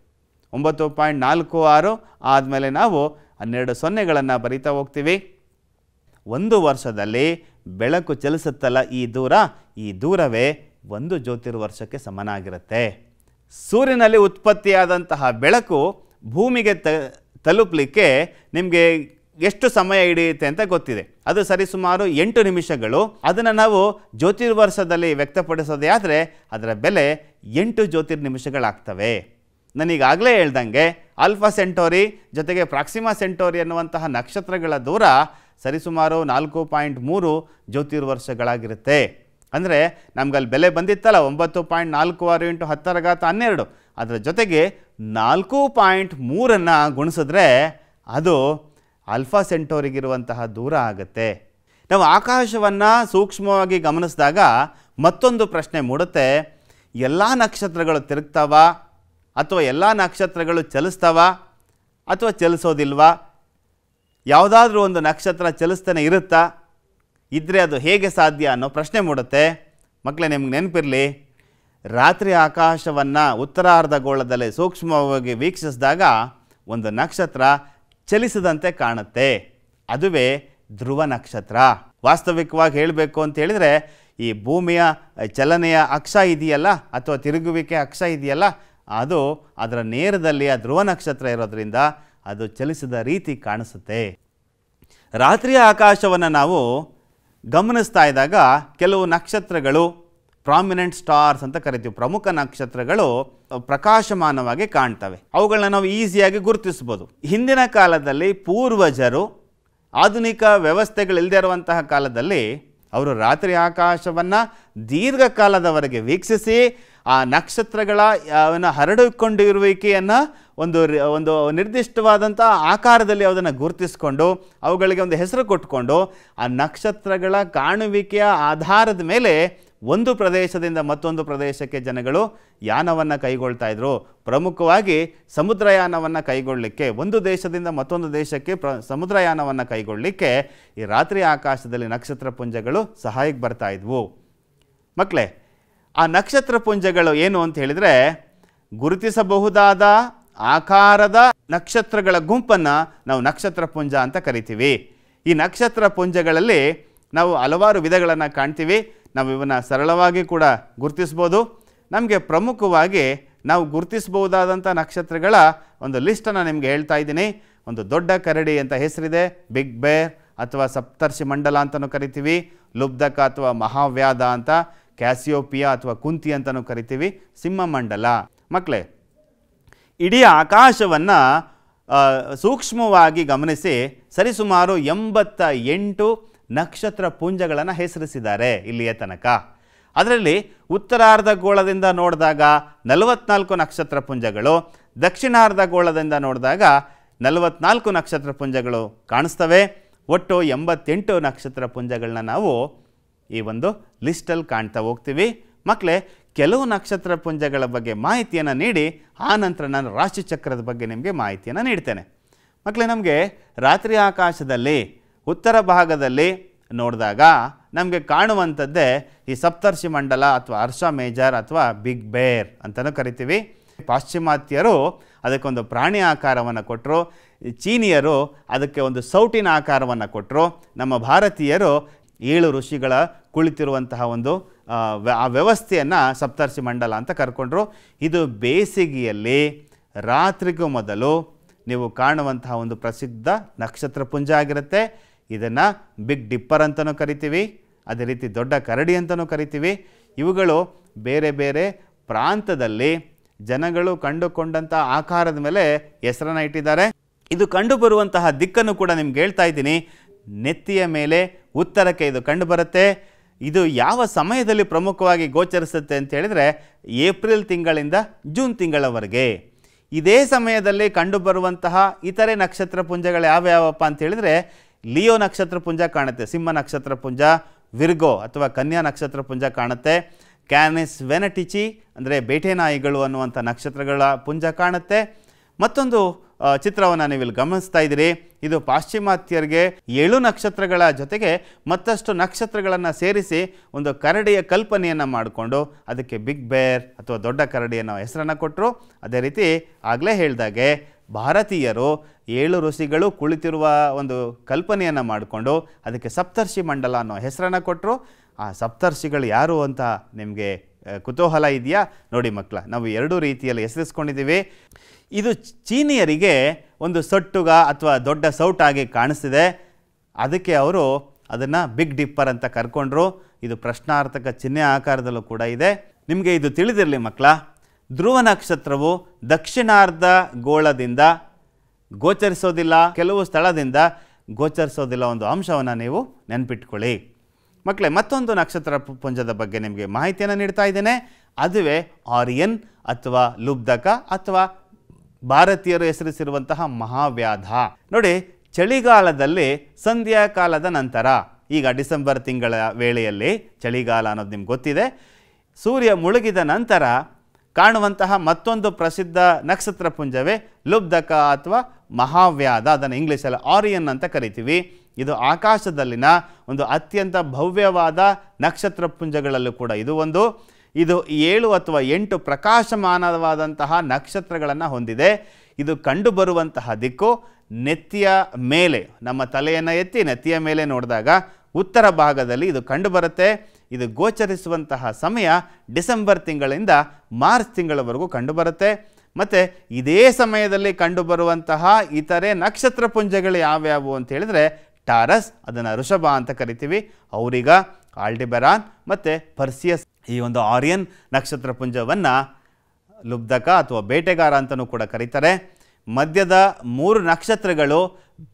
ಒಂಬತ್ತು ಪಾಯಿಂಟ್ ನಾಲ್ಕು ಆರು ಆದಮೇಲೆ ನಾವು ಹನ್ನೆರಡು ಸೊನ್ನೆಗಳನ್ನು ಬರಿತಾ ಹೋಗ್ತೀವಿ ಒಂದು ವರ್ಷದಲ್ಲಿ ಬೆಳಕು ಚಲಿಸುತ್ತಲ್ಲ ಈ ದೂರ ಈ ದೂರವೇ ಒಂದು ಜ್ಯೋತಿರ್ವರ್ಷಕ್ಕೆ ಸಮನಾಗಿರುತ್ತೆ ಸೂರ್ಯನಲ್ಲಿ ಉತ್ಪತ್ತಿಯಾದಂತಹ ಬೆಳಕು ಭೂಮಿಗೆ ತ ತಲುಪಲಿಕ್ಕೆ ನಿಮಗೆ ಎಷ್ಟು ಸಮಯ ಹಿಡಿಯುತ್ತೆ ಅಂತ ಗೊತ್ತಿದೆ ಅದು ಸರಿಸುಮಾರು ಎಂಟು ನಿಮಿಷಗಳು ಅದನ್ನು ನಾವು ಜ್ಯೋತಿರ್ವರ್ಷದಲ್ಲಿ ವ್ಯಕ್ತಪಡಿಸೋದೇ ಆದರೆ ಅದರ ಬೆಲೆ ಎಂಟು ಜ್ಯೋತಿರ್ನಿಮಿಷಗಳಾಗ್ತವೆ ನಾನೀಗಾಗಲೇ ಹೇಳ್ದಂಗೆ ಆಲ್ಫಾ ಸೆಂಟೋರಿ ಜೊತೆಗೆ ಪ್ರಾಕ್ಸಿಮಾ ಸೆಂಟೋರಿ ಅನ್ನುವಂತಹ ನಕ್ಷತ್ರಗಳ ದೂರ ಸರಿಸುಮಾರು ನಾಲ್ಕು ಪಾಯಿಂಟ್ ಮೂರು ಜ್ಯೋತಿರ್ವರ್ಷಗಳಾಗಿರುತ್ತೆ ಅಂದರೆ ನಮಗಲ್ಲಿ ಬೆಲೆ ಬಂದಿತ್ತಲ್ಲ ಒಂಬತ್ತು ಪಾಯಿಂಟ್ ನಾಲ್ಕು ಆರು ಇಂಟು ಹತ್ತರ ಹನ್ನೆರಡು ಅದರ ಜೊತೆಗೆ ನಾಲ್ಕು ಪಾಯಿಂಟ್ ಮೂರನ್ನು ಗುಣಿಸಿದ್ರೆ ಅದು ಅಲ್ಫಾ ಸೆಂಟೋರಿಗಿರುವಂತಹ ದೂರ ಆಗುತ್ತೆ ನಾವು ಆಕಾಶವನ್ನು ಸೂಕ್ಷ್ಮವಾಗಿ ಗಮನಿಸಿದಾಗ ಮತ್ತೊಂದು ಪ್ರಶ್ನೆ ಮೂಡುತ್ತೆ ಎಲ್ಲ ನಕ್ಷತ್ರಗಳು ತಿರುಗ್ತಾವ ಅಥವಾ ಎಲ್ಲ ನಕ್ಷತ್ರಗಳು ಚಲಿಸ್ತಾವ ಅಥವಾ ಚಲಿಸೋದಿಲ್ವಾ ಯಾವುದಾದ್ರೂ ಒಂದು ನಕ್ಷತ್ರ ಚಲಿಸ್ತಾನೆ ಇರುತ್ತಾ ಇದ್ದರೆ ಅದು ಹೇಗೆ ಸಾಧ್ಯ ಅನ್ನೋ ಪ್ರಶ್ನೆ ಮೂಡುತ್ತೆ ಮಕ್ಕಳೇ ನಿಮ್ಗೆ ನೆನಪಿರಲಿ ರಾತ್ರಿ ಆಕಾಶವನ್ನು ಉತ್ತರಾರ್ಧ ಗೋಳದಲ್ಲಿ ಸೂಕ್ಷ್ಮವಾಗಿ ವೀಕ್ಷಿಸಿದಾಗ ಒಂದು ನಕ್ಷತ್ರ ಚಲಿಸದಂತೆ ಕಾಣುತ್ತೆ ಅದುವೇ ಧ್ರುವ ನಕ್ಷತ್ರ ವಾಸ್ತವಿಕವಾಗಿ ಹೇಳಬೇಕು ಅಂತ ಹೇಳಿದರೆ ಈ ಭೂಮಿಯ ಚಲನೆಯ ಅಕ್ಷ ಇದೆಯಲ್ಲ ಅಥವಾ ತಿರುಗುವಿಕೆ ಅಕ್ಷ ಇದೆಯಲ್ಲ ಅದು ಅದರ ನೇರದಲ್ಲಿ ಆ ಧ್ರುವ ನಕ್ಷತ್ರ ಇರೋದರಿಂದ ಅದು ಚಲಿಸಿದ ರೀತಿ ಕಾಣಿಸುತ್ತೆ ರಾತ್ರಿಯ ಆಕಾಶವನ್ನು ನಾವು ಗಮನಿಸ್ತಾ ಇದ್ದಾಗ ಕೆಲವು ನಕ್ಷತ್ರಗಳು ಪ್ರಾಮಿನೆಂಟ್ ಸ್ಟಾರ್ಸ್ ಅಂತ ಕರಿತೀವಿ ಪ್ರಮುಖ ನಕ್ಷತ್ರಗಳು ಪ್ರಕಾಶಮಾನವಾಗಿ ಕಾಣ್ತವೆ ಅವುಗಳನ್ನ ನಾವು ಈಸಿಯಾಗಿ ಗುರುತಿಸ್ಬೋದು ಹಿಂದಿನ ಕಾಲದಲ್ಲಿ ಪೂರ್ವಜರು ಆಧುನಿಕ ವ್ಯವಸ್ಥೆಗಳಿಲ್ಲದೆ ಇರುವಂತಹ ಕಾಲದಲ್ಲಿ ಅವರು ರಾತ್ರಿ ಆಕಾಶವನ್ನು ದೀರ್ಘಕಾಲದವರೆಗೆ ವೀಕ್ಷಿಸಿ ಆ ನಕ್ಷತ್ರಗಳ ಹರಡಿಕೊಂಡಿರುವಿಕೆಯನ್ನು ಒಂದು ಒಂದು ನಿರ್ದಿಷ್ಟವಾದಂಥ ಆಕಾರದಲ್ಲಿ ಅದನ್ನು ಗುರುತಿಸಿಕೊಂಡು ಅವುಗಳಿಗೆ ಒಂದು ಹೆಸರು ಕೊಟ್ಟುಕೊಂಡು ಆ ನಕ್ಷತ್ರಗಳ ಕಾಣುವಿಕೆಯ ಆಧಾರದ ಮೇಲೆ ಒಂದು ಪ್ರದೇಶದಿಂದ ಮತ್ತೊಂದು ಪ್ರದೇಶಕ್ಕೆ ಜನಗಳು ಯಾನವನ್ನು ಕೈಗೊಳ್ತಾ ಇದ್ರು ಪ್ರಮುಖವಾಗಿ ಸಮುದ್ರಯಾನವನ್ನು ಕೈಗೊಳ್ಳಲಿಕ್ಕೆ ಒಂದು ದೇಶದಿಂದ ಮತ್ತೊಂದು ದೇಶಕ್ಕೆ ಪ್ರ ಸಮುದ್ರಯಾನವನ್ನು ಕೈಗೊಳ್ಳಲಿಕ್ಕೆ ಈ ರಾತ್ರಿ ಆಕಾಶದಲ್ಲಿ ನಕ್ಷತ್ರ ಪುಂಜಗಳು ಸಹಾಯಕ್ಕೆ ಬರ್ತಾ ಇದ್ವು ಮಕ್ಕಳೇ ಆ ನಕ್ಷತ್ರ ಪುಂಜಗಳು ಏನು ಅಂತ ಹೇಳಿದರೆ ಗುರುತಿಸಬಹುದಾದ ಆಕಾರದ ನಕ್ಷತ್ರಗಳ ಗುಂಪನ್ನು ನಾವು ನಕ್ಷತ್ರ ಪುಂಜ ಅಂತ ಕರಿತೀವಿ ಈ ನಕ್ಷತ್ರ ಪುಂಜಗಳಲ್ಲಿ ನಾವು ಹಲವಾರು ವಿಧಗಳನ್ನು ಕಾಣ್ತೀವಿ ನಾವು ಇವನ್ನ ಸರಳವಾಗಿ ಕೂಡ ಗುರುತಿಸ್ಬೋದು ನಮಗೆ ಪ್ರಮುಖವಾಗಿ ನಾವು ಗುರುತಿಸಬಹುದಾದಂಥ ನಕ್ಷತ್ರಗಳ ಒಂದು ಲಿಸ್ಟನ್ನು ನಿಮಗೆ ಹೇಳ್ತಾ ಇದ್ದೀನಿ ಒಂದು ದೊಡ್ಡ ಕರಡಿ ಅಂತ ಹೆಸರಿದೆ ಬಿಗ್ ಬೇರ್ ಅಥವಾ ಸಪ್ತರ್ಷಿ ಮಂಡಲ ಅಂತಲೂ ಕರಿತೀವಿ ಲುಬ್ಧಕ ಅಥವಾ ಮಹಾವ್ಯಾದ ಅಂತ ಕ್ಯಾಸಿಯೋಪಿಯಾ ಅಥವಾ ಕುಂತಿ ಅಂತಲೂ ಕರಿತೀವಿ ಮಂಡಲ ಮಕ್ಕಳೇ ಇಡೀ ಆಕಾಶವನ್ನು ಸೂಕ್ಷ್ಮವಾಗಿ ಗಮನಿಸಿ ಸರಿಸುಮಾರು ಎಂಬತ್ತ ಎಂಟು ನಕ್ಷತ್ರ ಪುಂಜಗಳನ್ನು ಹೆಸರಿಸಿದ್ದಾರೆ ಇಲ್ಲಿಯ ತನಕ ಅದರಲ್ಲಿ ಉತ್ತರಾರ್ಧ ಗೋಳದಿಂದ ನೋಡಿದಾಗ ನಲವತ್ನಾಲ್ಕು ನಕ್ಷತ್ರ ಪುಂಜಗಳು ದಕ್ಷಿಣಾರ್ಧ ಗೋಳದಿಂದ ನೋಡಿದಾಗ ನಲವತ್ನಾಲ್ಕು ನಕ್ಷತ್ರ ಪುಂಜಗಳು ಕಾಣಿಸ್ತವೆ ಒಟ್ಟು ಎಂಬತ್ತೆಂಟು ನಕ್ಷತ್ರ ಪುಂಜಗಳನ್ನ ನಾವು ಈ ಒಂದು ಲಿಸ್ಟಲ್ಲಿ ಕಾಣ್ತಾ ಹೋಗ್ತೀವಿ ಮಕ್ಕಳೇ ಕೆಲವು ನಕ್ಷತ್ರ ಪುಂಜಗಳ ಬಗ್ಗೆ ಮಾಹಿತಿಯನ್ನು ನೀಡಿ ಆ ನಂತರ ನಾನು ರಾಶಿಚಕ್ರದ ಬಗ್ಗೆ ನಿಮಗೆ ಮಾಹಿತಿಯನ್ನು ನೀಡ್ತೇನೆ ಮಕ್ಕಳೇ ನಮಗೆ ರಾತ್ರಿ ಆಕಾಶದಲ್ಲಿ ಉತ್ತರ ಭಾಗದಲ್ಲಿ ನೋಡಿದಾಗ ನಮಗೆ ಕಾಣುವಂಥದ್ದೇ ಈ ಸಪ್ತರ್ಷಿ ಮಂಡಲ ಅಥವಾ ಹರ್ಷ ಮೇಜರ್ ಅಥವಾ ಬಿಗ್ ಬೇರ್ ಅಂತಲೂ ಕರಿತೀವಿ ಪಾಶ್ಚಿಮಾತ್ಯರು ಅದಕ್ಕೊಂದು ಪ್ರಾಣಿ ಆಕಾರವನ್ನು ಕೊಟ್ಟರು ಚೀನಿಯರು ಅದಕ್ಕೆ ಒಂದು ಸೌಟಿನ ಆಕಾರವನ್ನು ಕೊಟ್ಟರು ನಮ್ಮ ಭಾರತೀಯರು ಏಳು ಋಷಿಗಳ ಕುಳಿತಿರುವಂತಹ ಒಂದು ಆ ವ್ಯವಸ್ಥೆಯನ್ನು ಸಪ್ತರ್ಷಿ ಮಂಡಲ ಅಂತ ಕರ್ಕೊಂಡ್ರು ಇದು ಬೇಸಿಗೆಯಲ್ಲಿ ರಾತ್ರಿಗೂ ಮೊದಲು ನೀವು ಕಾಣುವಂತಹ ಒಂದು ಪ್ರಸಿದ್ಧ ನಕ್ಷತ್ರ ಪುಂಜ ಆಗಿರುತ್ತೆ ಇದನ್ನು ಬಿಗ್ ಡಿಪ್ಪರ್ ಅಂತಲೂ ಕರಿತೀವಿ ಅದೇ ರೀತಿ ದೊಡ್ಡ ಕರಡಿ ಅಂತಲೂ ಕರಿತೀವಿ ಇವುಗಳು ಬೇರೆ ಬೇರೆ ಪ್ರಾಂತದಲ್ಲಿ ಜನಗಳು ಕಂಡುಕೊಂಡಂತಹ ಆಕಾರದ ಮೇಲೆ ಹೆಸರನ್ನು ಇಟ್ಟಿದ್ದಾರೆ ಇದು ಕಂಡುಬರುವಂತಹ ದಿಕ್ಕನ್ನು ಕೂಡ ನಿಮ್ಗೆ ಹೇಳ್ತಾ ಇದ್ದೀನಿ ನೆತ್ತಿಯ ಮೇಲೆ ಉತ್ತರಕ್ಕೆ ಇದು ಕಂಡುಬರುತ್ತೆ ಇದು ಯಾವ ಸಮಯದಲ್ಲಿ ಪ್ರಮುಖವಾಗಿ ಗೋಚರಿಸುತ್ತೆ ಅಂತ ಹೇಳಿದರೆ ಏಪ್ರಿಲ್ ತಿಂಗಳಿಂದ ಜೂನ್ ತಿಂಗಳವರೆಗೆ ಇದೇ ಸಮಯದಲ್ಲಿ ಕಂಡುಬರುವಂತಹ ಇತರೆ ನಕ್ಷತ್ರ ಪುಂಜಗಳು ಯಾವ್ಯಾವಪ್ಪ ಅಂತ ಹೇಳಿದರೆ ಲಿಯೋ ನಕ್ಷತ್ರ ಪುಂಜ ಕಾಣುತ್ತೆ ಸಿಂಹ ನಕ್ಷತ್ರ ಪುಂಜ ವಿರ್ಗೋ ಅಥವಾ ಕನ್ಯಾ ನಕ್ಷತ್ರ ಪುಂಜ ಕಾಣುತ್ತೆ ಕ್ಯಾನಿಸ್ ವೆನಟಿಚಿ ಅಂದರೆ ಬೇಟೆ ನಾಯಿಗಳು ಅನ್ನುವಂಥ ನಕ್ಷತ್ರಗಳ ಪುಂಜ ಕಾಣುತ್ತೆ ಮತ್ತೊಂದು ಚಿತ್ರವನ್ನು ನೀವು ಇಲ್ಲಿ ಗಮನಿಸ್ತಾ ಇದ್ದೀರಿ ಇದು ಪಾಶ್ಚಿಮಾತ್ಯರಿಗೆ ಏಳು ನಕ್ಷತ್ರಗಳ ಜೊತೆಗೆ ಮತ್ತಷ್ಟು ನಕ್ಷತ್ರಗಳನ್ನು ಸೇರಿಸಿ ಒಂದು ಕರಡಿಯ ಕಲ್ಪನೆಯನ್ನು ಮಾಡಿಕೊಂಡು ಅದಕ್ಕೆ ಬಿಗ್ ಬೇರ್ ಅಥವಾ ದೊಡ್ಡ ಕರಡಿ ಅನ್ನೋ ಹೆಸರನ್ನು ಕೊಟ್ಟರು ಅದೇ ರೀತಿ ಆಗಲೇ ಹೇಳಿದಾಗೆ ಭಾರತೀಯರು ಏಳು ಋಷಿಗಳು ಕುಳಿತಿರುವ ಒಂದು ಕಲ್ಪನೆಯನ್ನು ಮಾಡಿಕೊಂಡು ಅದಕ್ಕೆ ಸಪ್ತರ್ಷಿ ಮಂಡಲ ಅನ್ನೋ ಹೆಸರನ್ನು ಕೊಟ್ಟರು ಆ ಸಪ್ತರ್ಷಿಗಳು ಯಾರು ಅಂತ ನಿಮಗೆ ಕುತೂಹಲ ಇದೆಯಾ ನೋಡಿ ಮಕ್ಕಳ ನಾವು ಎರಡೂ ರೀತಿಯಲ್ಲಿ ಹೆಸರಿಸ್ಕೊಂಡಿದ್ದೀವಿ ಇದು ಚೀನಿಯರಿಗೆ ಒಂದು ಸೊಟ್ಟುಗ ಅಥವಾ ದೊಡ್ಡ ಸೌಟಾಗಿ ಕಾಣಿಸ್ತಿದೆ ಅದಕ್ಕೆ ಅವರು ಅದನ್ನು ಬಿಗ್ ಡಿಪ್ಪರ್ ಅಂತ ಕರ್ಕೊಂಡ್ರು ಇದು ಪ್ರಶ್ನಾರ್ಥಕ ಚಿಹ್ನೆ ಆಕಾರದಲ್ಲೂ ಕೂಡ ಇದೆ ನಿಮಗೆ ಇದು ತಿಳಿದಿರಲಿ ಮಕ್ಕಳ ಧ್ರುವ ನಕ್ಷತ್ರವು ದಕ್ಷಿಣಾರ್ಧ ಗೋಳದಿಂದ ಗೋಚರಿಸೋದಿಲ್ಲ ಕೆಲವು ಸ್ಥಳದಿಂದ ಗೋಚರಿಸೋದಿಲ್ಲ ಒಂದು ಅಂಶವನ್ನು ನೀವು ನೆನಪಿಟ್ಕೊಳ್ಳಿ ಮಕ್ಕಳೇ ಮತ್ತೊಂದು ನಕ್ಷತ್ರ ಪುಂಜದ ಬಗ್ಗೆ ನಿಮಗೆ ಮಾಹಿತಿಯನ್ನು ನೀಡ್ತಾ ಇದ್ದೇನೆ ಅದುವೇ ಆರಿಯನ್ ಅಥವಾ ಲುಬ್ಧಕ ಅಥವಾ ಭಾರತೀಯರು ಹೆಸರಿಸಿರುವಂತಹ ಮಹಾವ್ಯಾಧ ನೋಡಿ ಚಳಿಗಾಲದಲ್ಲಿ ಸಂಧ್ಯಾಕಾಲದ ನಂತರ ಈಗ ಡಿಸೆಂಬರ್ ತಿಂಗಳ ವೇಳೆಯಲ್ಲಿ ಚಳಿಗಾಲ ಅನ್ನೋದು ನಿಮ್ಗೆ ಗೊತ್ತಿದೆ ಸೂರ್ಯ ಮುಳುಗಿದ ನಂತರ ಕಾಣುವಂತಹ ಮತ್ತೊಂದು ಪ್ರಸಿದ್ಧ ನಕ್ಷತ್ರ ಪುಂಜವೇ ಲುಬ್ಧಕ ಅಥವಾ ಮಹಾವ್ಯಾದ ಅದನ್ನು ಇಂಗ್ಲೀಷಲ್ಲಿ ಆರಿಯನ್ ಅಂತ ಕರಿತೀವಿ ಇದು ಆಕಾಶದಲ್ಲಿನ ಒಂದು ಅತ್ಯಂತ ಭವ್ಯವಾದ ನಕ್ಷತ್ರ ಪುಂಜಗಳಲ್ಲೂ ಕೂಡ ಇದು ಒಂದು ಇದು ಏಳು ಅಥವಾ ಎಂಟು ಪ್ರಕಾಶಮಾನವಾದಂತಹ ನಕ್ಷತ್ರಗಳನ್ನು ಹೊಂದಿದೆ ಇದು ಕಂಡುಬರುವಂತಹ ದಿಕ್ಕು ನೆತ್ತಿಯ ಮೇಲೆ ನಮ್ಮ ತಲೆಯನ್ನು ಎತ್ತಿ ನೆತ್ತಿಯ ಮೇಲೆ ನೋಡಿದಾಗ ಉತ್ತರ ಭಾಗದಲ್ಲಿ ಇದು ಕಂಡುಬರುತ್ತೆ ಇದು ಗೋಚರಿಸುವಂತಹ ಸಮಯ ಡಿಸೆಂಬರ್ ತಿಂಗಳಿಂದ ಮಾರ್ಚ್ ತಿಂಗಳವರೆಗೂ ಕಂಡುಬರುತ್ತೆ ಮತ್ತು ಇದೇ ಸಮಯದಲ್ಲಿ ಕಂಡುಬರುವಂತಹ ಇತರೆ ನಕ್ಷತ್ರ ಪುಂಜಗಳು ಯಾವ್ಯಾವು ಅಂತ ಹೇಳಿದರೆ ಟಾರಸ್ ಅದನ್ನು ಋಷಭ ಅಂತ ಕರಿತೀವಿ ಅವರಿಗ ಆಲ್ಡಿಬೆರಾನ್ ಮತ್ತು ಪರ್ಸಿಯಸ್ ಈ ಒಂದು ಆರಿಯನ್ ನಕ್ಷತ್ರ ಪುಂಜವನ್ನು ಲುಬ್ಧಕ ಅಥವಾ ಬೇಟೆಗಾರ ಅಂತಲೂ ಕೂಡ ಕರೀತಾರೆ ಮಧ್ಯದ ಮೂರು ನಕ್ಷತ್ರಗಳು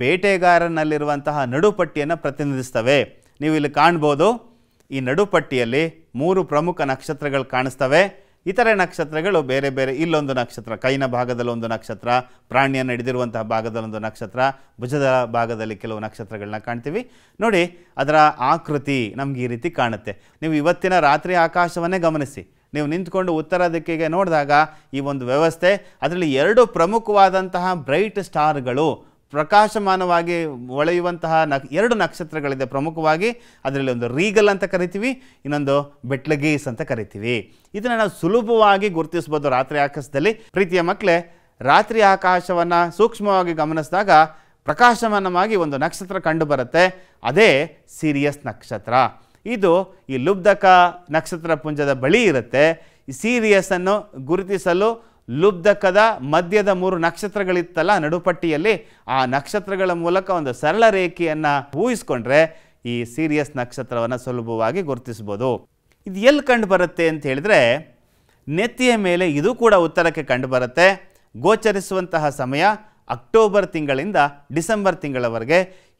ಬೇಟೆಗಾರನಲ್ಲಿರುವಂತಹ ನಡುಪಟ್ಟಿಯನ್ನು ಪ್ರತಿನಿಧಿಸ್ತವೆ ನೀವು ಇಲ್ಲಿ ಕಾಣ್ಬೋದು ಈ ನಡುಪಟ್ಟಿಯಲ್ಲಿ ಮೂರು ಪ್ರಮುಖ ನಕ್ಷತ್ರಗಳು ಕಾಣಿಸ್ತವೆ ಇತರೆ ನಕ್ಷತ್ರಗಳು ಬೇರೆ ಬೇರೆ ಇಲ್ಲೊಂದು ನಕ್ಷತ್ರ ಕೈನ ಭಾಗದಲ್ಲಿ ಒಂದು ನಕ್ಷತ್ರ ಪ್ರಾಣಿಯನ್ನು ಹಿಡಿದಿರುವಂತಹ ಭಾಗದಲ್ಲೊಂದು ನಕ್ಷತ್ರ ಭುಜದ ಭಾಗದಲ್ಲಿ ಕೆಲವು ನಕ್ಷತ್ರಗಳನ್ನ ಕಾಣ್ತೀವಿ ನೋಡಿ ಅದರ ಆಕೃತಿ ನಮ್ಗೆ ಈ ರೀತಿ ಕಾಣುತ್ತೆ ನೀವು ಇವತ್ತಿನ ರಾತ್ರಿ ಆಕಾಶವನ್ನೇ ಗಮನಿಸಿ ನೀವು ನಿಂತ್ಕೊಂಡು ಉತ್ತರ ದಿಕ್ಕಿಗೆ ನೋಡಿದಾಗ ಈ ಒಂದು ವ್ಯವಸ್ಥೆ ಅದರಲ್ಲಿ ಎರಡು ಪ್ರಮುಖವಾದಂತಹ ಬ್ರೈಟ್ ಸ್ಟಾರ್ಗಳು ಪ್ರಕಾಶಮಾನವಾಗಿ ಒಳೆಯುವಂತಹ ನಕ್ ಎರಡು ನಕ್ಷತ್ರಗಳಿದೆ ಪ್ರಮುಖವಾಗಿ ಅದರಲ್ಲಿ ಒಂದು ರೀಗಲ್ ಅಂತ ಕರಿತೀವಿ ಇನ್ನೊಂದು ಬೆಟ್ಲಗೀಸ್ ಅಂತ ಕರಿತೀವಿ ಇದನ್ನು ನಾವು ಸುಲಭವಾಗಿ ಗುರುತಿಸ್ಬೋದು ರಾತ್ರಿ ಆಕಾಶದಲ್ಲಿ ಪ್ರೀತಿಯ ಮಕ್ಕಳೇ ರಾತ್ರಿ ಆಕಾಶವನ್ನು ಸೂಕ್ಷ್ಮವಾಗಿ ಗಮನಿಸಿದಾಗ ಪ್ರಕಾಶಮಾನವಾಗಿ ಒಂದು ನಕ್ಷತ್ರ ಕಂಡು ಬರುತ್ತೆ ಅದೇ ಸೀರಿಯಸ್ ನಕ್ಷತ್ರ ಇದು ಈ ಲುಬ್ಧಕ ನಕ್ಷತ್ರ ಪುಂಜದ ಬಳಿ ಇರುತ್ತೆ ಈ ಸೀರಿಯಸನ್ನು ಗುರುತಿಸಲು ಲುಬ್ಧಕದ ಮಧ್ಯದ ಮೂರು ನಕ್ಷತ್ರಗಳಿತ್ತಲ್ಲ ನಡುಪಟ್ಟಿಯಲ್ಲಿ ಆ ನಕ್ಷತ್ರಗಳ ಮೂಲಕ ಒಂದು ಸರಳ ರೇಖೆಯನ್ನು ಊಹಿಸ್ಕೊಂಡ್ರೆ ಈ ಸೀರಿಯಸ್ ನಕ್ಷತ್ರವನ್ನು ಸುಲಭವಾಗಿ ಗುರುತಿಸ್ಬೋದು ಇದು ಎಲ್ಲಿ ಕಂಡು ಬರುತ್ತೆ ಅಂತ ಹೇಳಿದ್ರೆ ನೆತ್ತಿಯ ಮೇಲೆ ಇದು ಕೂಡ ಉತ್ತರಕ್ಕೆ ಕಂಡುಬರುತ್ತೆ ಗೋಚರಿಸುವಂತಹ ಸಮಯ ಅಕ್ಟೋಬರ್ ತಿಂಗಳಿಂದ ಡಿಸೆಂಬರ್ ತಿಂಗಳವರೆಗೆ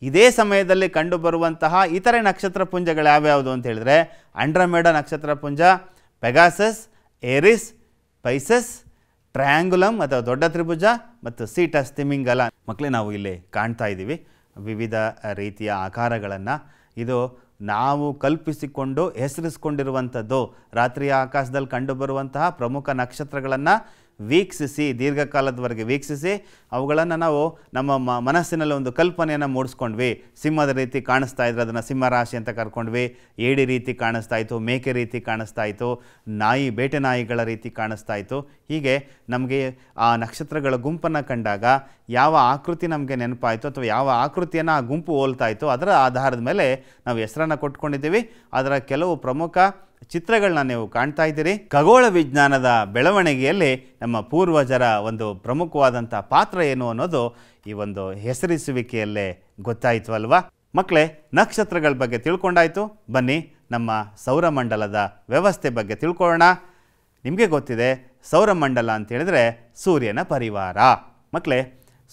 ಇದೇ ಸಮಯದಲ್ಲಿ ಕಂಡುಬರುವಂತಹ ಇತರೆ ನಕ್ಷತ್ರ ಪುಂಜಗಳು ಯಾವ್ಯಾವುದು ಅಂತ ಹೇಳಿದ್ರೆ ಅಂಡ್ರಮೇಡ ನಕ್ಷತ್ರ ಪುಂಜ ಪೆಗಾಸಸ್ ಏರಿಸ್ ಪೈಸಸ್ ಟ್ರಯಾಂಗುಲಮ್ ಅಥವಾ ದೊಡ್ಡ ತ್ರಿಭುಜ ಮತ್ತು ಸೀಟಸ್ ತಿಮಿಂಗಲ ಮಕ್ಕಳೇ ನಾವು ಇಲ್ಲಿ ಕಾಣ್ತಾ ಇದ್ದೀವಿ ವಿವಿಧ ರೀತಿಯ ಆಕಾರಗಳನ್ನು ಇದು ನಾವು ಕಲ್ಪಿಸಿಕೊಂಡು ಹೆಸರಿಸ್ಕೊಂಡಿರುವಂಥದ್ದು ರಾತ್ರಿಯ ಆಕಾಶದಲ್ಲಿ ಕಂಡುಬರುವಂತಹ ಪ್ರಮುಖ ನಕ್ಷತ್ರಗಳನ್ನು ವೀಕ್ಷಿಸಿ ದೀರ್ಘಕಾಲದವರೆಗೆ ವೀಕ್ಷಿಸಿ ಅವುಗಳನ್ನು ನಾವು ನಮ್ಮ ಮನಸ್ಸಿನಲ್ಲಿ ಒಂದು ಕಲ್ಪನೆಯನ್ನು ಮೂಡಿಸ್ಕೊಂಡ್ವಿ ಸಿಂಹದ ರೀತಿ ಕಾಣಿಸ್ತಾ ಇದ್ರೆ ಅದನ್ನು ಸಿಂಹರಾಶಿ ಅಂತ ಕರ್ಕೊಂಡ್ವಿ ಏಡಿ ರೀತಿ ಕಾಣಿಸ್ತಾ ಇತ್ತು ಮೇಕೆ ರೀತಿ ಕಾಣಿಸ್ತಾ ಇತ್ತು ನಾಯಿ ಬೇಟೆ ನಾಯಿಗಳ ರೀತಿ ಕಾಣಿಸ್ತಾ ಇತ್ತು ಹೀಗೆ ನಮಗೆ ಆ ನಕ್ಷತ್ರಗಳ ಗುಂಪನ್ನು ಕಂಡಾಗ ಯಾವ ಆಕೃತಿ ನಮಗೆ ನೆನಪಾಯಿತು ಅಥವಾ ಯಾವ ಆಕೃತಿಯನ್ನು ಆ ಗುಂಪು ಹೋಲ್ತಾ ಇತ್ತು ಅದರ ಆಧಾರದ ಮೇಲೆ ನಾವು ಹೆಸರನ್ನು ಕೊಟ್ಕೊಂಡಿದ್ದೀವಿ ಅದರ ಕೆಲವು ಪ್ರಮುಖ ಚಿತ್ರಗಳನ್ನ ನೀವು ಕಾಣ್ತಾ ಇದ್ದೀರಿ ಖಗೋಳ ವಿಜ್ಞಾನದ ಬೆಳವಣಿಗೆಯಲ್ಲಿ ನಮ್ಮ ಪೂರ್ವಜರ ಒಂದು ಪ್ರಮುಖವಾದಂಥ ಪಾತ್ರ ಏನು ಅನ್ನೋದು ಈ ಒಂದು ಹೆಸರಿಸುವಿಕೆಯಲ್ಲೇ ಗೊತ್ತಾಯಿತು ಅಲ್ವಾ ಮಕ್ಕಳೇ ನಕ್ಷತ್ರಗಳ ಬಗ್ಗೆ ತಿಳ್ಕೊಂಡಾಯಿತು ಬನ್ನಿ ನಮ್ಮ ಸೌರಮಂಡಲದ ವ್ಯವಸ್ಥೆ ಬಗ್ಗೆ ತಿಳ್ಕೊಳ್ಳೋಣ ನಿಮಗೆ ಗೊತ್ತಿದೆ ಸೌರಮಂಡಲ ಅಂತೇಳಿದರೆ ಸೂರ್ಯನ ಪರಿವಾರ ಮಕ್ಕಳೇ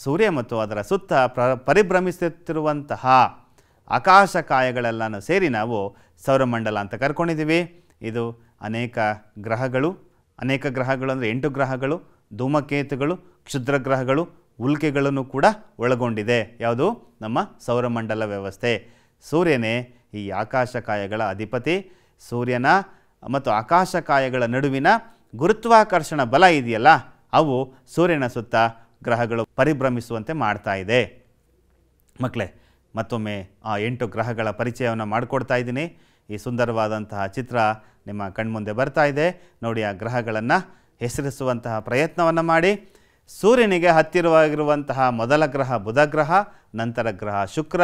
ಸೂರ್ಯ ಮತ್ತು ಅದರ ಸುತ್ತ ಪ್ರ ಪರಿಭ್ರಮಿಸುತ್ತಿರುವಂತಹ ಆಕಾಶಕಾಯಗಳೆಲ್ಲನೂ ಸೇರಿ ನಾವು ಸೌರಮಂಡಲ ಅಂತ ಕರ್ಕೊಂಡಿದ್ದೀವಿ ಇದು ಅನೇಕ ಗ್ರಹಗಳು ಅನೇಕ ಗ್ರಹಗಳು ಅಂದರೆ ಎಂಟು ಗ್ರಹಗಳು ಧೂಮಕೇತುಗಳು ಕ್ಷುದ್ರ ಗ್ರಹಗಳು ಉಲ್ಕೆಗಳನ್ನು ಕೂಡ ಒಳಗೊಂಡಿದೆ ಯಾವುದು ನಮ್ಮ ಸೌರಮಂಡಲ ವ್ಯವಸ್ಥೆ ಸೂರ್ಯನೇ ಈ ಆಕಾಶಕಾಯಗಳ ಅಧಿಪತಿ ಸೂರ್ಯನ ಮತ್ತು ಆಕಾಶಕಾಯಗಳ ನಡುವಿನ ಗುರುತ್ವಾಕರ್ಷಣ ಬಲ ಇದೆಯಲ್ಲ ಅವು ಸೂರ್ಯನ ಸುತ್ತ ಗ್ರಹಗಳು ಪರಿಭ್ರಮಿಸುವಂತೆ ಮಾಡ್ತಾ ಇದೆ ಮಕ್ಕಳೇ ಮತ್ತೊಮ್ಮೆ ಆ ಎಂಟು ಗ್ರಹಗಳ ಪರಿಚಯವನ್ನು ಮಾಡಿಕೊಡ್ತಾ ಇದ್ದೀನಿ ಈ ಸುಂದರವಾದಂತಹ ಚಿತ್ರ ನಿಮ್ಮ ಕಣ್ಮುಂದೆ ಬರ್ತಾ ಇದೆ ನೋಡಿ ಆ ಗ್ರಹಗಳನ್ನು ಹೆಸರಿಸುವಂತಹ ಪ್ರಯತ್ನವನ್ನು ಮಾಡಿ ಸೂರ್ಯನಿಗೆ ಹತ್ತಿರವಾಗಿರುವಂತಹ ಮೊದಲ ಗ್ರಹ ಬುಧ ಗ್ರಹ ನಂತರ ಗ್ರಹ ಶುಕ್ರ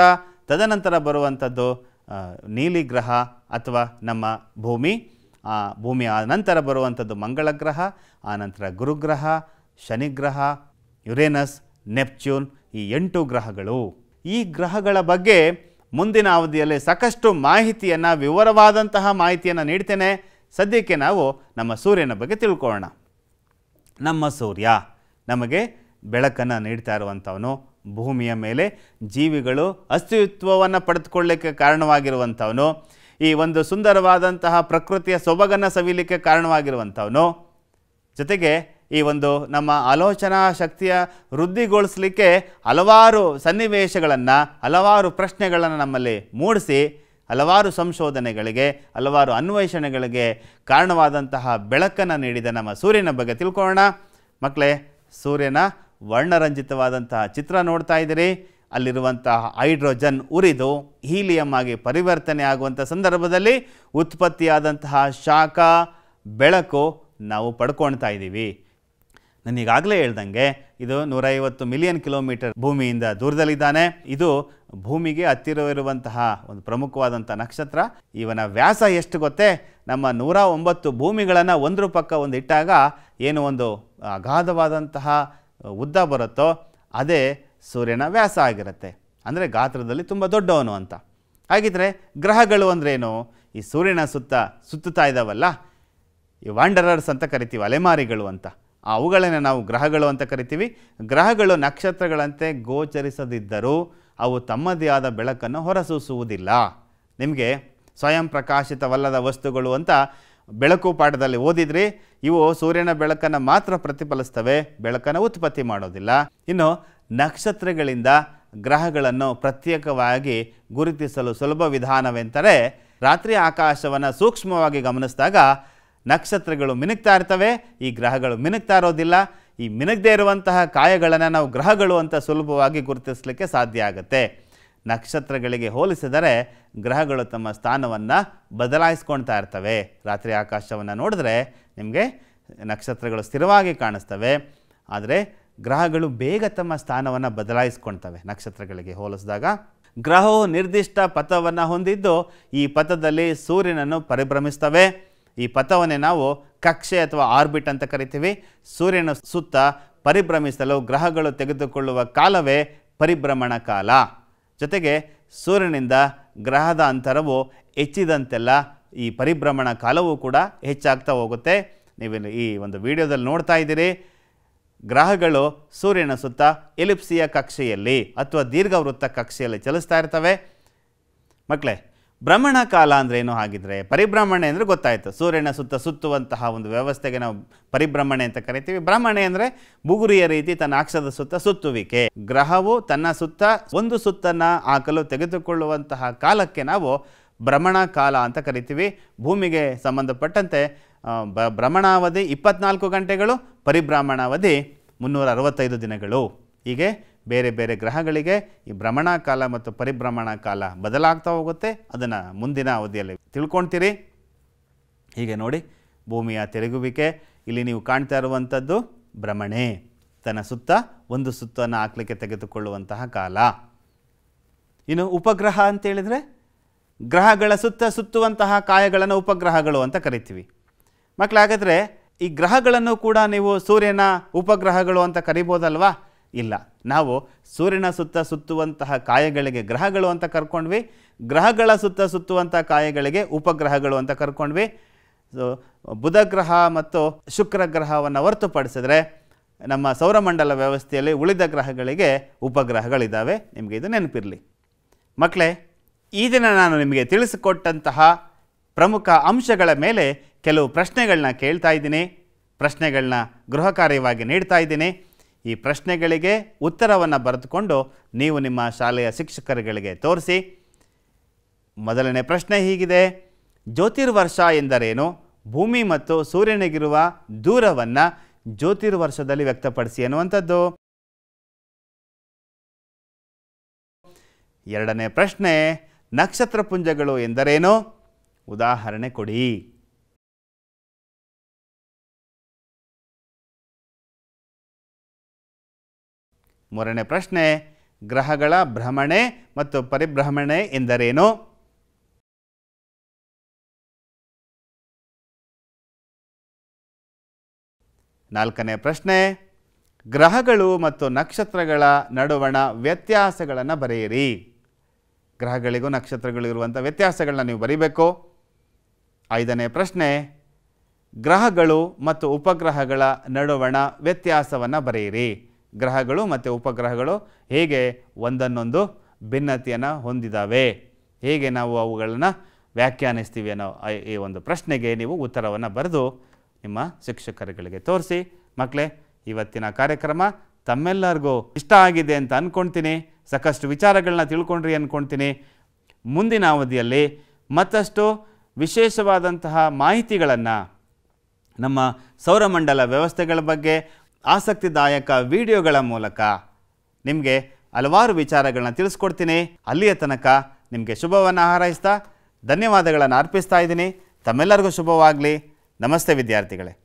ತದನಂತರ ಬರುವಂಥದ್ದು ನೀಲಿ ಗ್ರಹ ಅಥವಾ ನಮ್ಮ ಭೂಮಿ ಆ ಭೂಮಿ ಆ ನಂತರ ಬರುವಂಥದ್ದು ಮಂಗಳ ಗ್ರಹ ಆನಂತರ ಗುರುಗ್ರಹ ಶನಿಗ್ರಹ ಯುರೇನಸ್ ನೆಪ್ಚ್ಯೂನ್ ಈ ಎಂಟು ಗ್ರಹಗಳು ಈ ಗ್ರಹಗಳ ಬಗ್ಗೆ ಮುಂದಿನ ಅವಧಿಯಲ್ಲಿ ಸಾಕಷ್ಟು ಮಾಹಿತಿಯನ್ನು ವಿವರವಾದಂತಹ ಮಾಹಿತಿಯನ್ನು ನೀಡ್ತೇನೆ ಸದ್ಯಕ್ಕೆ ನಾವು ನಮ್ಮ ಸೂರ್ಯನ ಬಗ್ಗೆ ತಿಳ್ಕೊಳ್ಳೋಣ ನಮ್ಮ ಸೂರ್ಯ ನಮಗೆ ಬೆಳಕನ್ನು ನೀಡ್ತಾ ಇರುವಂಥವನು ಭೂಮಿಯ ಮೇಲೆ ಜೀವಿಗಳು ಅಸ್ತಿತ್ವವನ್ನು ಪಡೆದುಕೊಳ್ಳಲಿಕ್ಕೆ ಕಾರಣವಾಗಿರುವಂಥವನು ಈ ಒಂದು ಸುಂದರವಾದಂತಹ ಪ್ರಕೃತಿಯ ಸೊಬಗನ್ನು ಸವಿಲಿಕ್ಕೆ ಕಾರಣವಾಗಿರುವಂಥವನು ಜೊತೆಗೆ ಈ ಒಂದು ನಮ್ಮ ಆಲೋಚನಾ ಶಕ್ತಿಯ ವೃದ್ಧಿಗೊಳಿಸಲಿಕ್ಕೆ ಹಲವಾರು ಸನ್ನಿವೇಶಗಳನ್ನು ಹಲವಾರು ಪ್ರಶ್ನೆಗಳನ್ನು ನಮ್ಮಲ್ಲಿ ಮೂಡಿಸಿ ಹಲವಾರು ಸಂಶೋಧನೆಗಳಿಗೆ ಹಲವಾರು ಅನ್ವೇಷಣೆಗಳಿಗೆ ಕಾರಣವಾದಂತಹ ಬೆಳಕನ್ನು ನೀಡಿದ ನಮ್ಮ ಸೂರ್ಯನ ಬಗ್ಗೆ ತಿಳ್ಕೊಳ್ಳೋಣ ಮಕ್ಕಳೇ ಸೂರ್ಯನ ವರ್ಣರಂಜಿತವಾದಂತಹ ಚಿತ್ರ ನೋಡ್ತಾ ಇದ್ದೀರಿ ಅಲ್ಲಿರುವಂತಹ ಹೈಡ್ರೋಜನ್ ಉರಿದು ಹೀಲಿಯಂ ಆಗಿ ಪರಿವರ್ತನೆ ಆಗುವಂಥ ಸಂದರ್ಭದಲ್ಲಿ ಉತ್ಪತ್ತಿಯಾದಂತಹ ಶಾಖ ಬೆಳಕು ನಾವು ಪಡ್ಕೊಳ್ತಾ ಇದ್ದೀವಿ ನಾನು ಹೇಳ್ದಂಗೆ ಇದು ನೂರೈವತ್ತು ಮಿಲಿಯನ್ ಕಿಲೋಮೀಟರ್ ಭೂಮಿಯಿಂದ ದೂರದಲ್ಲಿದ್ದಾನೆ ಇದು ಭೂಮಿಗೆ ಹತ್ತಿರವಿರುವಂತಹ ಒಂದು ಪ್ರಮುಖವಾದಂಥ ನಕ್ಷತ್ರ ಇವನ ವ್ಯಾಸ ಎಷ್ಟು ಗೊತ್ತೇ ನಮ್ಮ ನೂರ ಒಂಬತ್ತು ಭೂಮಿಗಳನ್ನು ಒಂದರ ಪಕ್ಕ ಒಂದು ಇಟ್ಟಾಗ ಏನು ಒಂದು ಅಗಾಧವಾದಂತಹ ಉದ್ದ ಬರುತ್ತೋ ಅದೇ ಸೂರ್ಯನ ವ್ಯಾಸ ಆಗಿರುತ್ತೆ ಅಂದರೆ ಗಾತ್ರದಲ್ಲಿ ತುಂಬ ದೊಡ್ಡವನು ಅಂತ ಹಾಗಿದ್ರೆ ಗ್ರಹಗಳು ಅಂದ್ರೇನು ಈ ಸೂರ್ಯನ ಸುತ್ತ ಸುತ್ತುತ್ತಾ ಇದ್ದಾವಲ್ಲ ಈ ವಾಂಡರರ್ಸ್ ಅಂತ ಕರಿತೀವಿ ಅಲೆಮಾರಿಗಳು ಅಂತ ಅವುಗಳನ್ನು ನಾವು ಗ್ರಹಗಳು ಅಂತ ಕರಿತೀವಿ ಗ್ರಹಗಳು ನಕ್ಷತ್ರಗಳಂತೆ ಗೋಚರಿಸದಿದ್ದರೂ ಅವು ತಮ್ಮದೇ ಆದ ಬೆಳಕನ್ನು ಹೊರಸೂಸುವುದಿಲ್ಲ ನಿಮಗೆ ಸ್ವಯಂ ಪ್ರಕಾಶಿತವಲ್ಲದ ವಸ್ತುಗಳು ಅಂತ ಬೆಳಕು ಪಾಠದಲ್ಲಿ ಓದಿದ್ರಿ ಇವು ಸೂರ್ಯನ ಬೆಳಕನ್ನು ಮಾತ್ರ ಪ್ರತಿಫಲಿಸ್ತವೆ ಬೆಳಕನ್ನು ಉತ್ಪತ್ತಿ ಮಾಡೋದಿಲ್ಲ ಇನ್ನು ನಕ್ಷತ್ರಗಳಿಂದ ಗ್ರಹಗಳನ್ನು ಪ್ರತ್ಯೇಕವಾಗಿ ಗುರುತಿಸಲು ಸುಲಭ ವಿಧಾನವೆಂದರೆ ರಾತ್ರಿ ಆಕಾಶವನ್ನು ಸೂಕ್ಷ್ಮವಾಗಿ ಗಮನಿಸಿದಾಗ ನಕ್ಷತ್ರಗಳು ಮಿನುಕ್ತಾ ಇರ್ತವೆ ಈ ಗ್ರಹಗಳು ಮಿನುಕ್ತಾ ಇರೋದಿಲ್ಲ ಈ ಮಿನುಗದೇ ಇರುವಂತಹ ಕಾಯಗಳನ್ನು ನಾವು ಗ್ರಹಗಳು ಅಂತ ಸುಲಭವಾಗಿ ಗುರುತಿಸಲಿಕ್ಕೆ ಸಾಧ್ಯ ಆಗುತ್ತೆ ನಕ್ಷತ್ರಗಳಿಗೆ ಹೋಲಿಸಿದರೆ ಗ್ರಹಗಳು ತಮ್ಮ ಸ್ಥಾನವನ್ನು ಬದಲಾಯಿಸ್ಕೊಳ್ತಾ ಇರ್ತವೆ ರಾತ್ರಿ ಆಕಾಶವನ್ನು ನೋಡಿದ್ರೆ ನಿಮಗೆ ನಕ್ಷತ್ರಗಳು ಸ್ಥಿರವಾಗಿ ಕಾಣಿಸ್ತವೆ ಆದರೆ ಗ್ರಹಗಳು ಬೇಗ ತಮ್ಮ ಸ್ಥಾನವನ್ನು ಬದಲಾಯಿಸ್ಕೊಳ್ತವೆ ನಕ್ಷತ್ರಗಳಿಗೆ ಹೋಲಿಸಿದಾಗ ಗ್ರಹವು ನಿರ್ದಿಷ್ಟ ಪಥವನ್ನು ಹೊಂದಿದ್ದು ಈ ಪಥದಲ್ಲಿ ಸೂರ್ಯನನ್ನು ಪರಿಭ್ರಮಿಸ್ತವೆ ಈ ಪಥವನ್ನೇ ನಾವು ಕಕ್ಷೆ ಅಥವಾ ಆರ್ಬಿಟ್ ಅಂತ ಕರಿತೀವಿ ಸೂರ್ಯನ ಸುತ್ತ ಪರಿಭ್ರಮಿಸಲು ಗ್ರಹಗಳು ತೆಗೆದುಕೊಳ್ಳುವ ಕಾಲವೇ ಪರಿಭ್ರಮಣ ಕಾಲ ಜೊತೆಗೆ ಸೂರ್ಯನಿಂದ ಗ್ರಹದ ಅಂತರವು ಹೆಚ್ಚಿದಂತೆಲ್ಲ ಈ ಪರಿಭ್ರಮಣ ಕಾಲವೂ ಕೂಡ ಹೆಚ್ಚಾಗ್ತಾ ಹೋಗುತ್ತೆ ನೀವು ಈ ಒಂದು ವಿಡಿಯೋದಲ್ಲಿ ನೋಡ್ತಾ ಇದ್ದೀರಿ ಗ್ರಹಗಳು ಸೂರ್ಯನ ಸುತ್ತ ಎಲಿಪ್ಸಿಯ ಕಕ್ಷೆಯಲ್ಲಿ ಅಥವಾ ದೀರ್ಘವೃತ್ತ ಕಕ್ಷೆಯಲ್ಲಿ ಚಲಿಸ್ತಾ ಇರ್ತವೆ ಮಕ್ಕಳೇ ಭ್ರಮಣ ಕಾಲ ಅಂದರೆ ಏನು ಹಾಗಿದ್ರೆ ಪರಿಭ್ರಮಣೆ ಅಂದರೆ ಗೊತ್ತಾಯಿತು ಸೂರ್ಯನ ಸುತ್ತ ಸುತ್ತುವಂತಹ ಒಂದು ವ್ಯವಸ್ಥೆಗೆ ನಾವು ಪರಿಭ್ರಮಣೆ ಅಂತ ಕರಿತೀವಿ ಭ್ರಮಣೆ ಅಂದರೆ ಬುಗುರಿಯ ರೀತಿ ತನ್ನ ಅಕ್ಷದ ಸುತ್ತ ಸುತ್ತುವಿಕೆ ಗ್ರಹವು ತನ್ನ ಸುತ್ತ ಒಂದು ಸುತ್ತನ್ನು ಹಾಕಲು ತೆಗೆದುಕೊಳ್ಳುವಂತಹ ಕಾಲಕ್ಕೆ ನಾವು ಭ್ರಮಣ ಕಾಲ ಅಂತ ಕರಿತೀವಿ ಭೂಮಿಗೆ ಸಂಬಂಧಪಟ್ಟಂತೆ ಭ್ರಮಣಾವಧಿ ಇಪ್ಪತ್ನಾಲ್ಕು ಗಂಟೆಗಳು ಪರಿಭ್ರಮಣಾವಧಿ ಮುನ್ನೂರ ಅರವತ್ತೈದು ದಿನಗಳು ಹೀಗೆ ಬೇರೆ ಬೇರೆ ಗ್ರಹಗಳಿಗೆ ಈ ಭ್ರಮಣಾ ಕಾಲ ಮತ್ತು ಪರಿಭ್ರಮಣ ಕಾಲ ಬದಲಾಗ್ತಾ ಹೋಗುತ್ತೆ ಅದನ್ನು ಮುಂದಿನ ಅವಧಿಯಲ್ಲಿ ತಿಳ್ಕೊಳ್ತೀರಿ ಹೀಗೆ ನೋಡಿ ಭೂಮಿಯ ತಿರುಗುವಿಕೆ ಇಲ್ಲಿ ನೀವು ಕಾಣ್ತಾ ಇರುವಂಥದ್ದು ಭ್ರಮಣೆ ತನ್ನ ಸುತ್ತ ಒಂದು ಸುತ್ತನ್ನು ಹಾಕ್ಲಿಕ್ಕೆ ತೆಗೆದುಕೊಳ್ಳುವಂತಹ ಕಾಲ ಇನ್ನು ಉಪಗ್ರಹ ಅಂತೇಳಿದರೆ ಗ್ರಹಗಳ ಸುತ್ತ ಸುತ್ತುವಂತಹ ಕಾಯಗಳನ್ನು ಉಪಗ್ರಹಗಳು ಅಂತ ಕರಿತೀವಿ ಮಕ್ಕಳಾಗಿದ್ರೆ ಈ ಗ್ರಹಗಳನ್ನು ಕೂಡ ನೀವು ಸೂರ್ಯನ ಉಪಗ್ರಹಗಳು ಅಂತ ಕರಿಬೋದಲ್ವಾ ಇಲ್ಲ ನಾವು ಸೂರ್ಯನ ಸುತ್ತ ಸುತ್ತುವಂತಹ ಕಾಯಗಳಿಗೆ ಗ್ರಹಗಳು ಅಂತ ಕರ್ಕೊಂಡ್ವಿ ಗ್ರಹಗಳ ಸುತ್ತ ಸುತ್ತುವಂಥ ಕಾಯಗಳಿಗೆ ಉಪಗ್ರಹಗಳು ಅಂತ ಕರ್ಕೊಂಡ್ವಿ ಸೊ ಬುಧ ಗ್ರಹ ಮತ್ತು ಶುಕ್ರ ಗ್ರಹವನ್ನು ಹೊರತುಪಡಿಸಿದ್ರೆ ನಮ್ಮ ಸೌರಮಂಡಲ ವ್ಯವಸ್ಥೆಯಲ್ಲಿ ಉಳಿದ ಗ್ರಹಗಳಿಗೆ ಉಪಗ್ರಹಗಳಿದ್ದಾವೆ ನಿಮಗೆ ಇದು ನೆನಪಿರಲಿ ಮಕ್ಕಳೇ ಈ ದಿನ ನಾನು ನಿಮಗೆ ತಿಳಿಸಿಕೊಟ್ಟಂತಹ ಪ್ರಮುಖ ಅಂಶಗಳ ಮೇಲೆ ಕೆಲವು ಪ್ರಶ್ನೆಗಳನ್ನ ಕೇಳ್ತಾ ಇದ್ದೀನಿ ಪ್ರಶ್ನೆಗಳನ್ನ ಗೃಹ ಕಾರ್ಯವಾಗಿ ನೀಡ್ತಾ ಇದ್ದೀನಿ ಈ ಪ್ರಶ್ನೆಗಳಿಗೆ ಉತ್ತರವನ್ನು ಬರೆದುಕೊಂಡು ನೀವು ನಿಮ್ಮ ಶಾಲೆಯ ಶಿಕ್ಷಕರುಗಳಿಗೆ ತೋರಿಸಿ ಮೊದಲನೇ ಪ್ರಶ್ನೆ ಹೀಗಿದೆ ಜ್ಯೋತಿರ್ವರ್ಷ ಎಂದರೇನು ಭೂಮಿ ಮತ್ತು ಸೂರ್ಯನಿಗಿರುವ ದೂರವನ್ನು ಜ್ಯೋತಿರ್ವರ್ಷದಲ್ಲಿ ವ್ಯಕ್ತಪಡಿಸಿ ಎನ್ನುವಂಥದ್ದು ಎರಡನೇ ಪ್ರಶ್ನೆ ನಕ್ಷತ್ರ ಪುಂಜಗಳು ಎಂದರೇನು ಉದಾಹರಣೆ ಕೊಡಿ ಮೂರನೇ ಪ್ರಶ್ನೆ ಗ್ರಹಗಳ ಭ್ರಮಣೆ ಮತ್ತು ಪರಿಭ್ರಮಣೆ ಎಂದರೇನು ನಾಲ್ಕನೇ ಪ್ರಶ್ನೆ ಗ್ರಹಗಳು ಮತ್ತು ನಕ್ಷತ್ರಗಳ ನಡುವಣ ವ್ಯತ್ಯಾಸಗಳನ್ನು ಬರೆಯಿರಿ ಗ್ರಹಗಳಿಗೂ ನಕ್ಷತ್ರಗಳಿರುವಂಥ ವ್ಯತ್ಯಾಸಗಳನ್ನ ನೀವು ಬರೀಬೇಕು ಐದನೇ ಪ್ರಶ್ನೆ ಗ್ರಹಗಳು ಮತ್ತು ಉಪಗ್ರಹಗಳ ನಡುವಣ ವ್ಯತ್ಯಾಸವನ್ನು ಬರೆಯಿರಿ ಗ್ರಹಗಳು ಮತ್ತು ಉಪಗ್ರಹಗಳು ಹೇಗೆ ಒಂದನ್ನೊಂದು ಭಿನ್ನತೆಯನ್ನು ಹೊಂದಿದ್ದಾವೆ ಹೇಗೆ ನಾವು ಅವುಗಳನ್ನು ವ್ಯಾಖ್ಯಾನಿಸ್ತೀವಿ ಅನ್ನೋ ಈ ಒಂದು ಪ್ರಶ್ನೆಗೆ ನೀವು ಉತ್ತರವನ್ನು ಬರೆದು ನಿಮ್ಮ ಶಿಕ್ಷಕರುಗಳಿಗೆ ತೋರಿಸಿ ಮಕ್ಕಳೇ ಇವತ್ತಿನ ಕಾರ್ಯಕ್ರಮ ತಮ್ಮೆಲ್ಲರಿಗೂ ಇಷ್ಟ ಆಗಿದೆ ಅಂತ ಅಂದ್ಕೊಳ್ತೀನಿ ಸಾಕಷ್ಟು ವಿಚಾರಗಳನ್ನ ತಿಳ್ಕೊಂಡ್ರಿ ಅಂದ್ಕೊಳ್ತೀನಿ ಮುಂದಿನ ಅವಧಿಯಲ್ಲಿ ಮತ್ತಷ್ಟು ವಿಶೇಷವಾದಂತಹ ಮಾಹಿತಿಗಳನ್ನು ನಮ್ಮ ಸೌರಮಂಡಲ ವ್ಯವಸ್ಥೆಗಳ ಬಗ್ಗೆ ಆಸಕ್ತಿದಾಯಕ ವಿಡಿಯೋಗಳ ಮೂಲಕ ನಿಮಗೆ ಹಲವಾರು ವಿಚಾರಗಳನ್ನ ತಿಳಿಸ್ಕೊಡ್ತೀನಿ ಅಲ್ಲಿಯ ತನಕ ನಿಮಗೆ ಶುಭವನ್ನು ಹಾರೈಸ್ತಾ ಧನ್ಯವಾದಗಳನ್ನು ಅರ್ಪಿಸ್ತಾ ಇದ್ದೀನಿ ತಮ್ಮೆಲ್ಲರಿಗೂ ಶುಭವಾಗಲಿ ನಮಸ್ತೆ ವಿದ್ಯಾರ್ಥಿಗಳೇ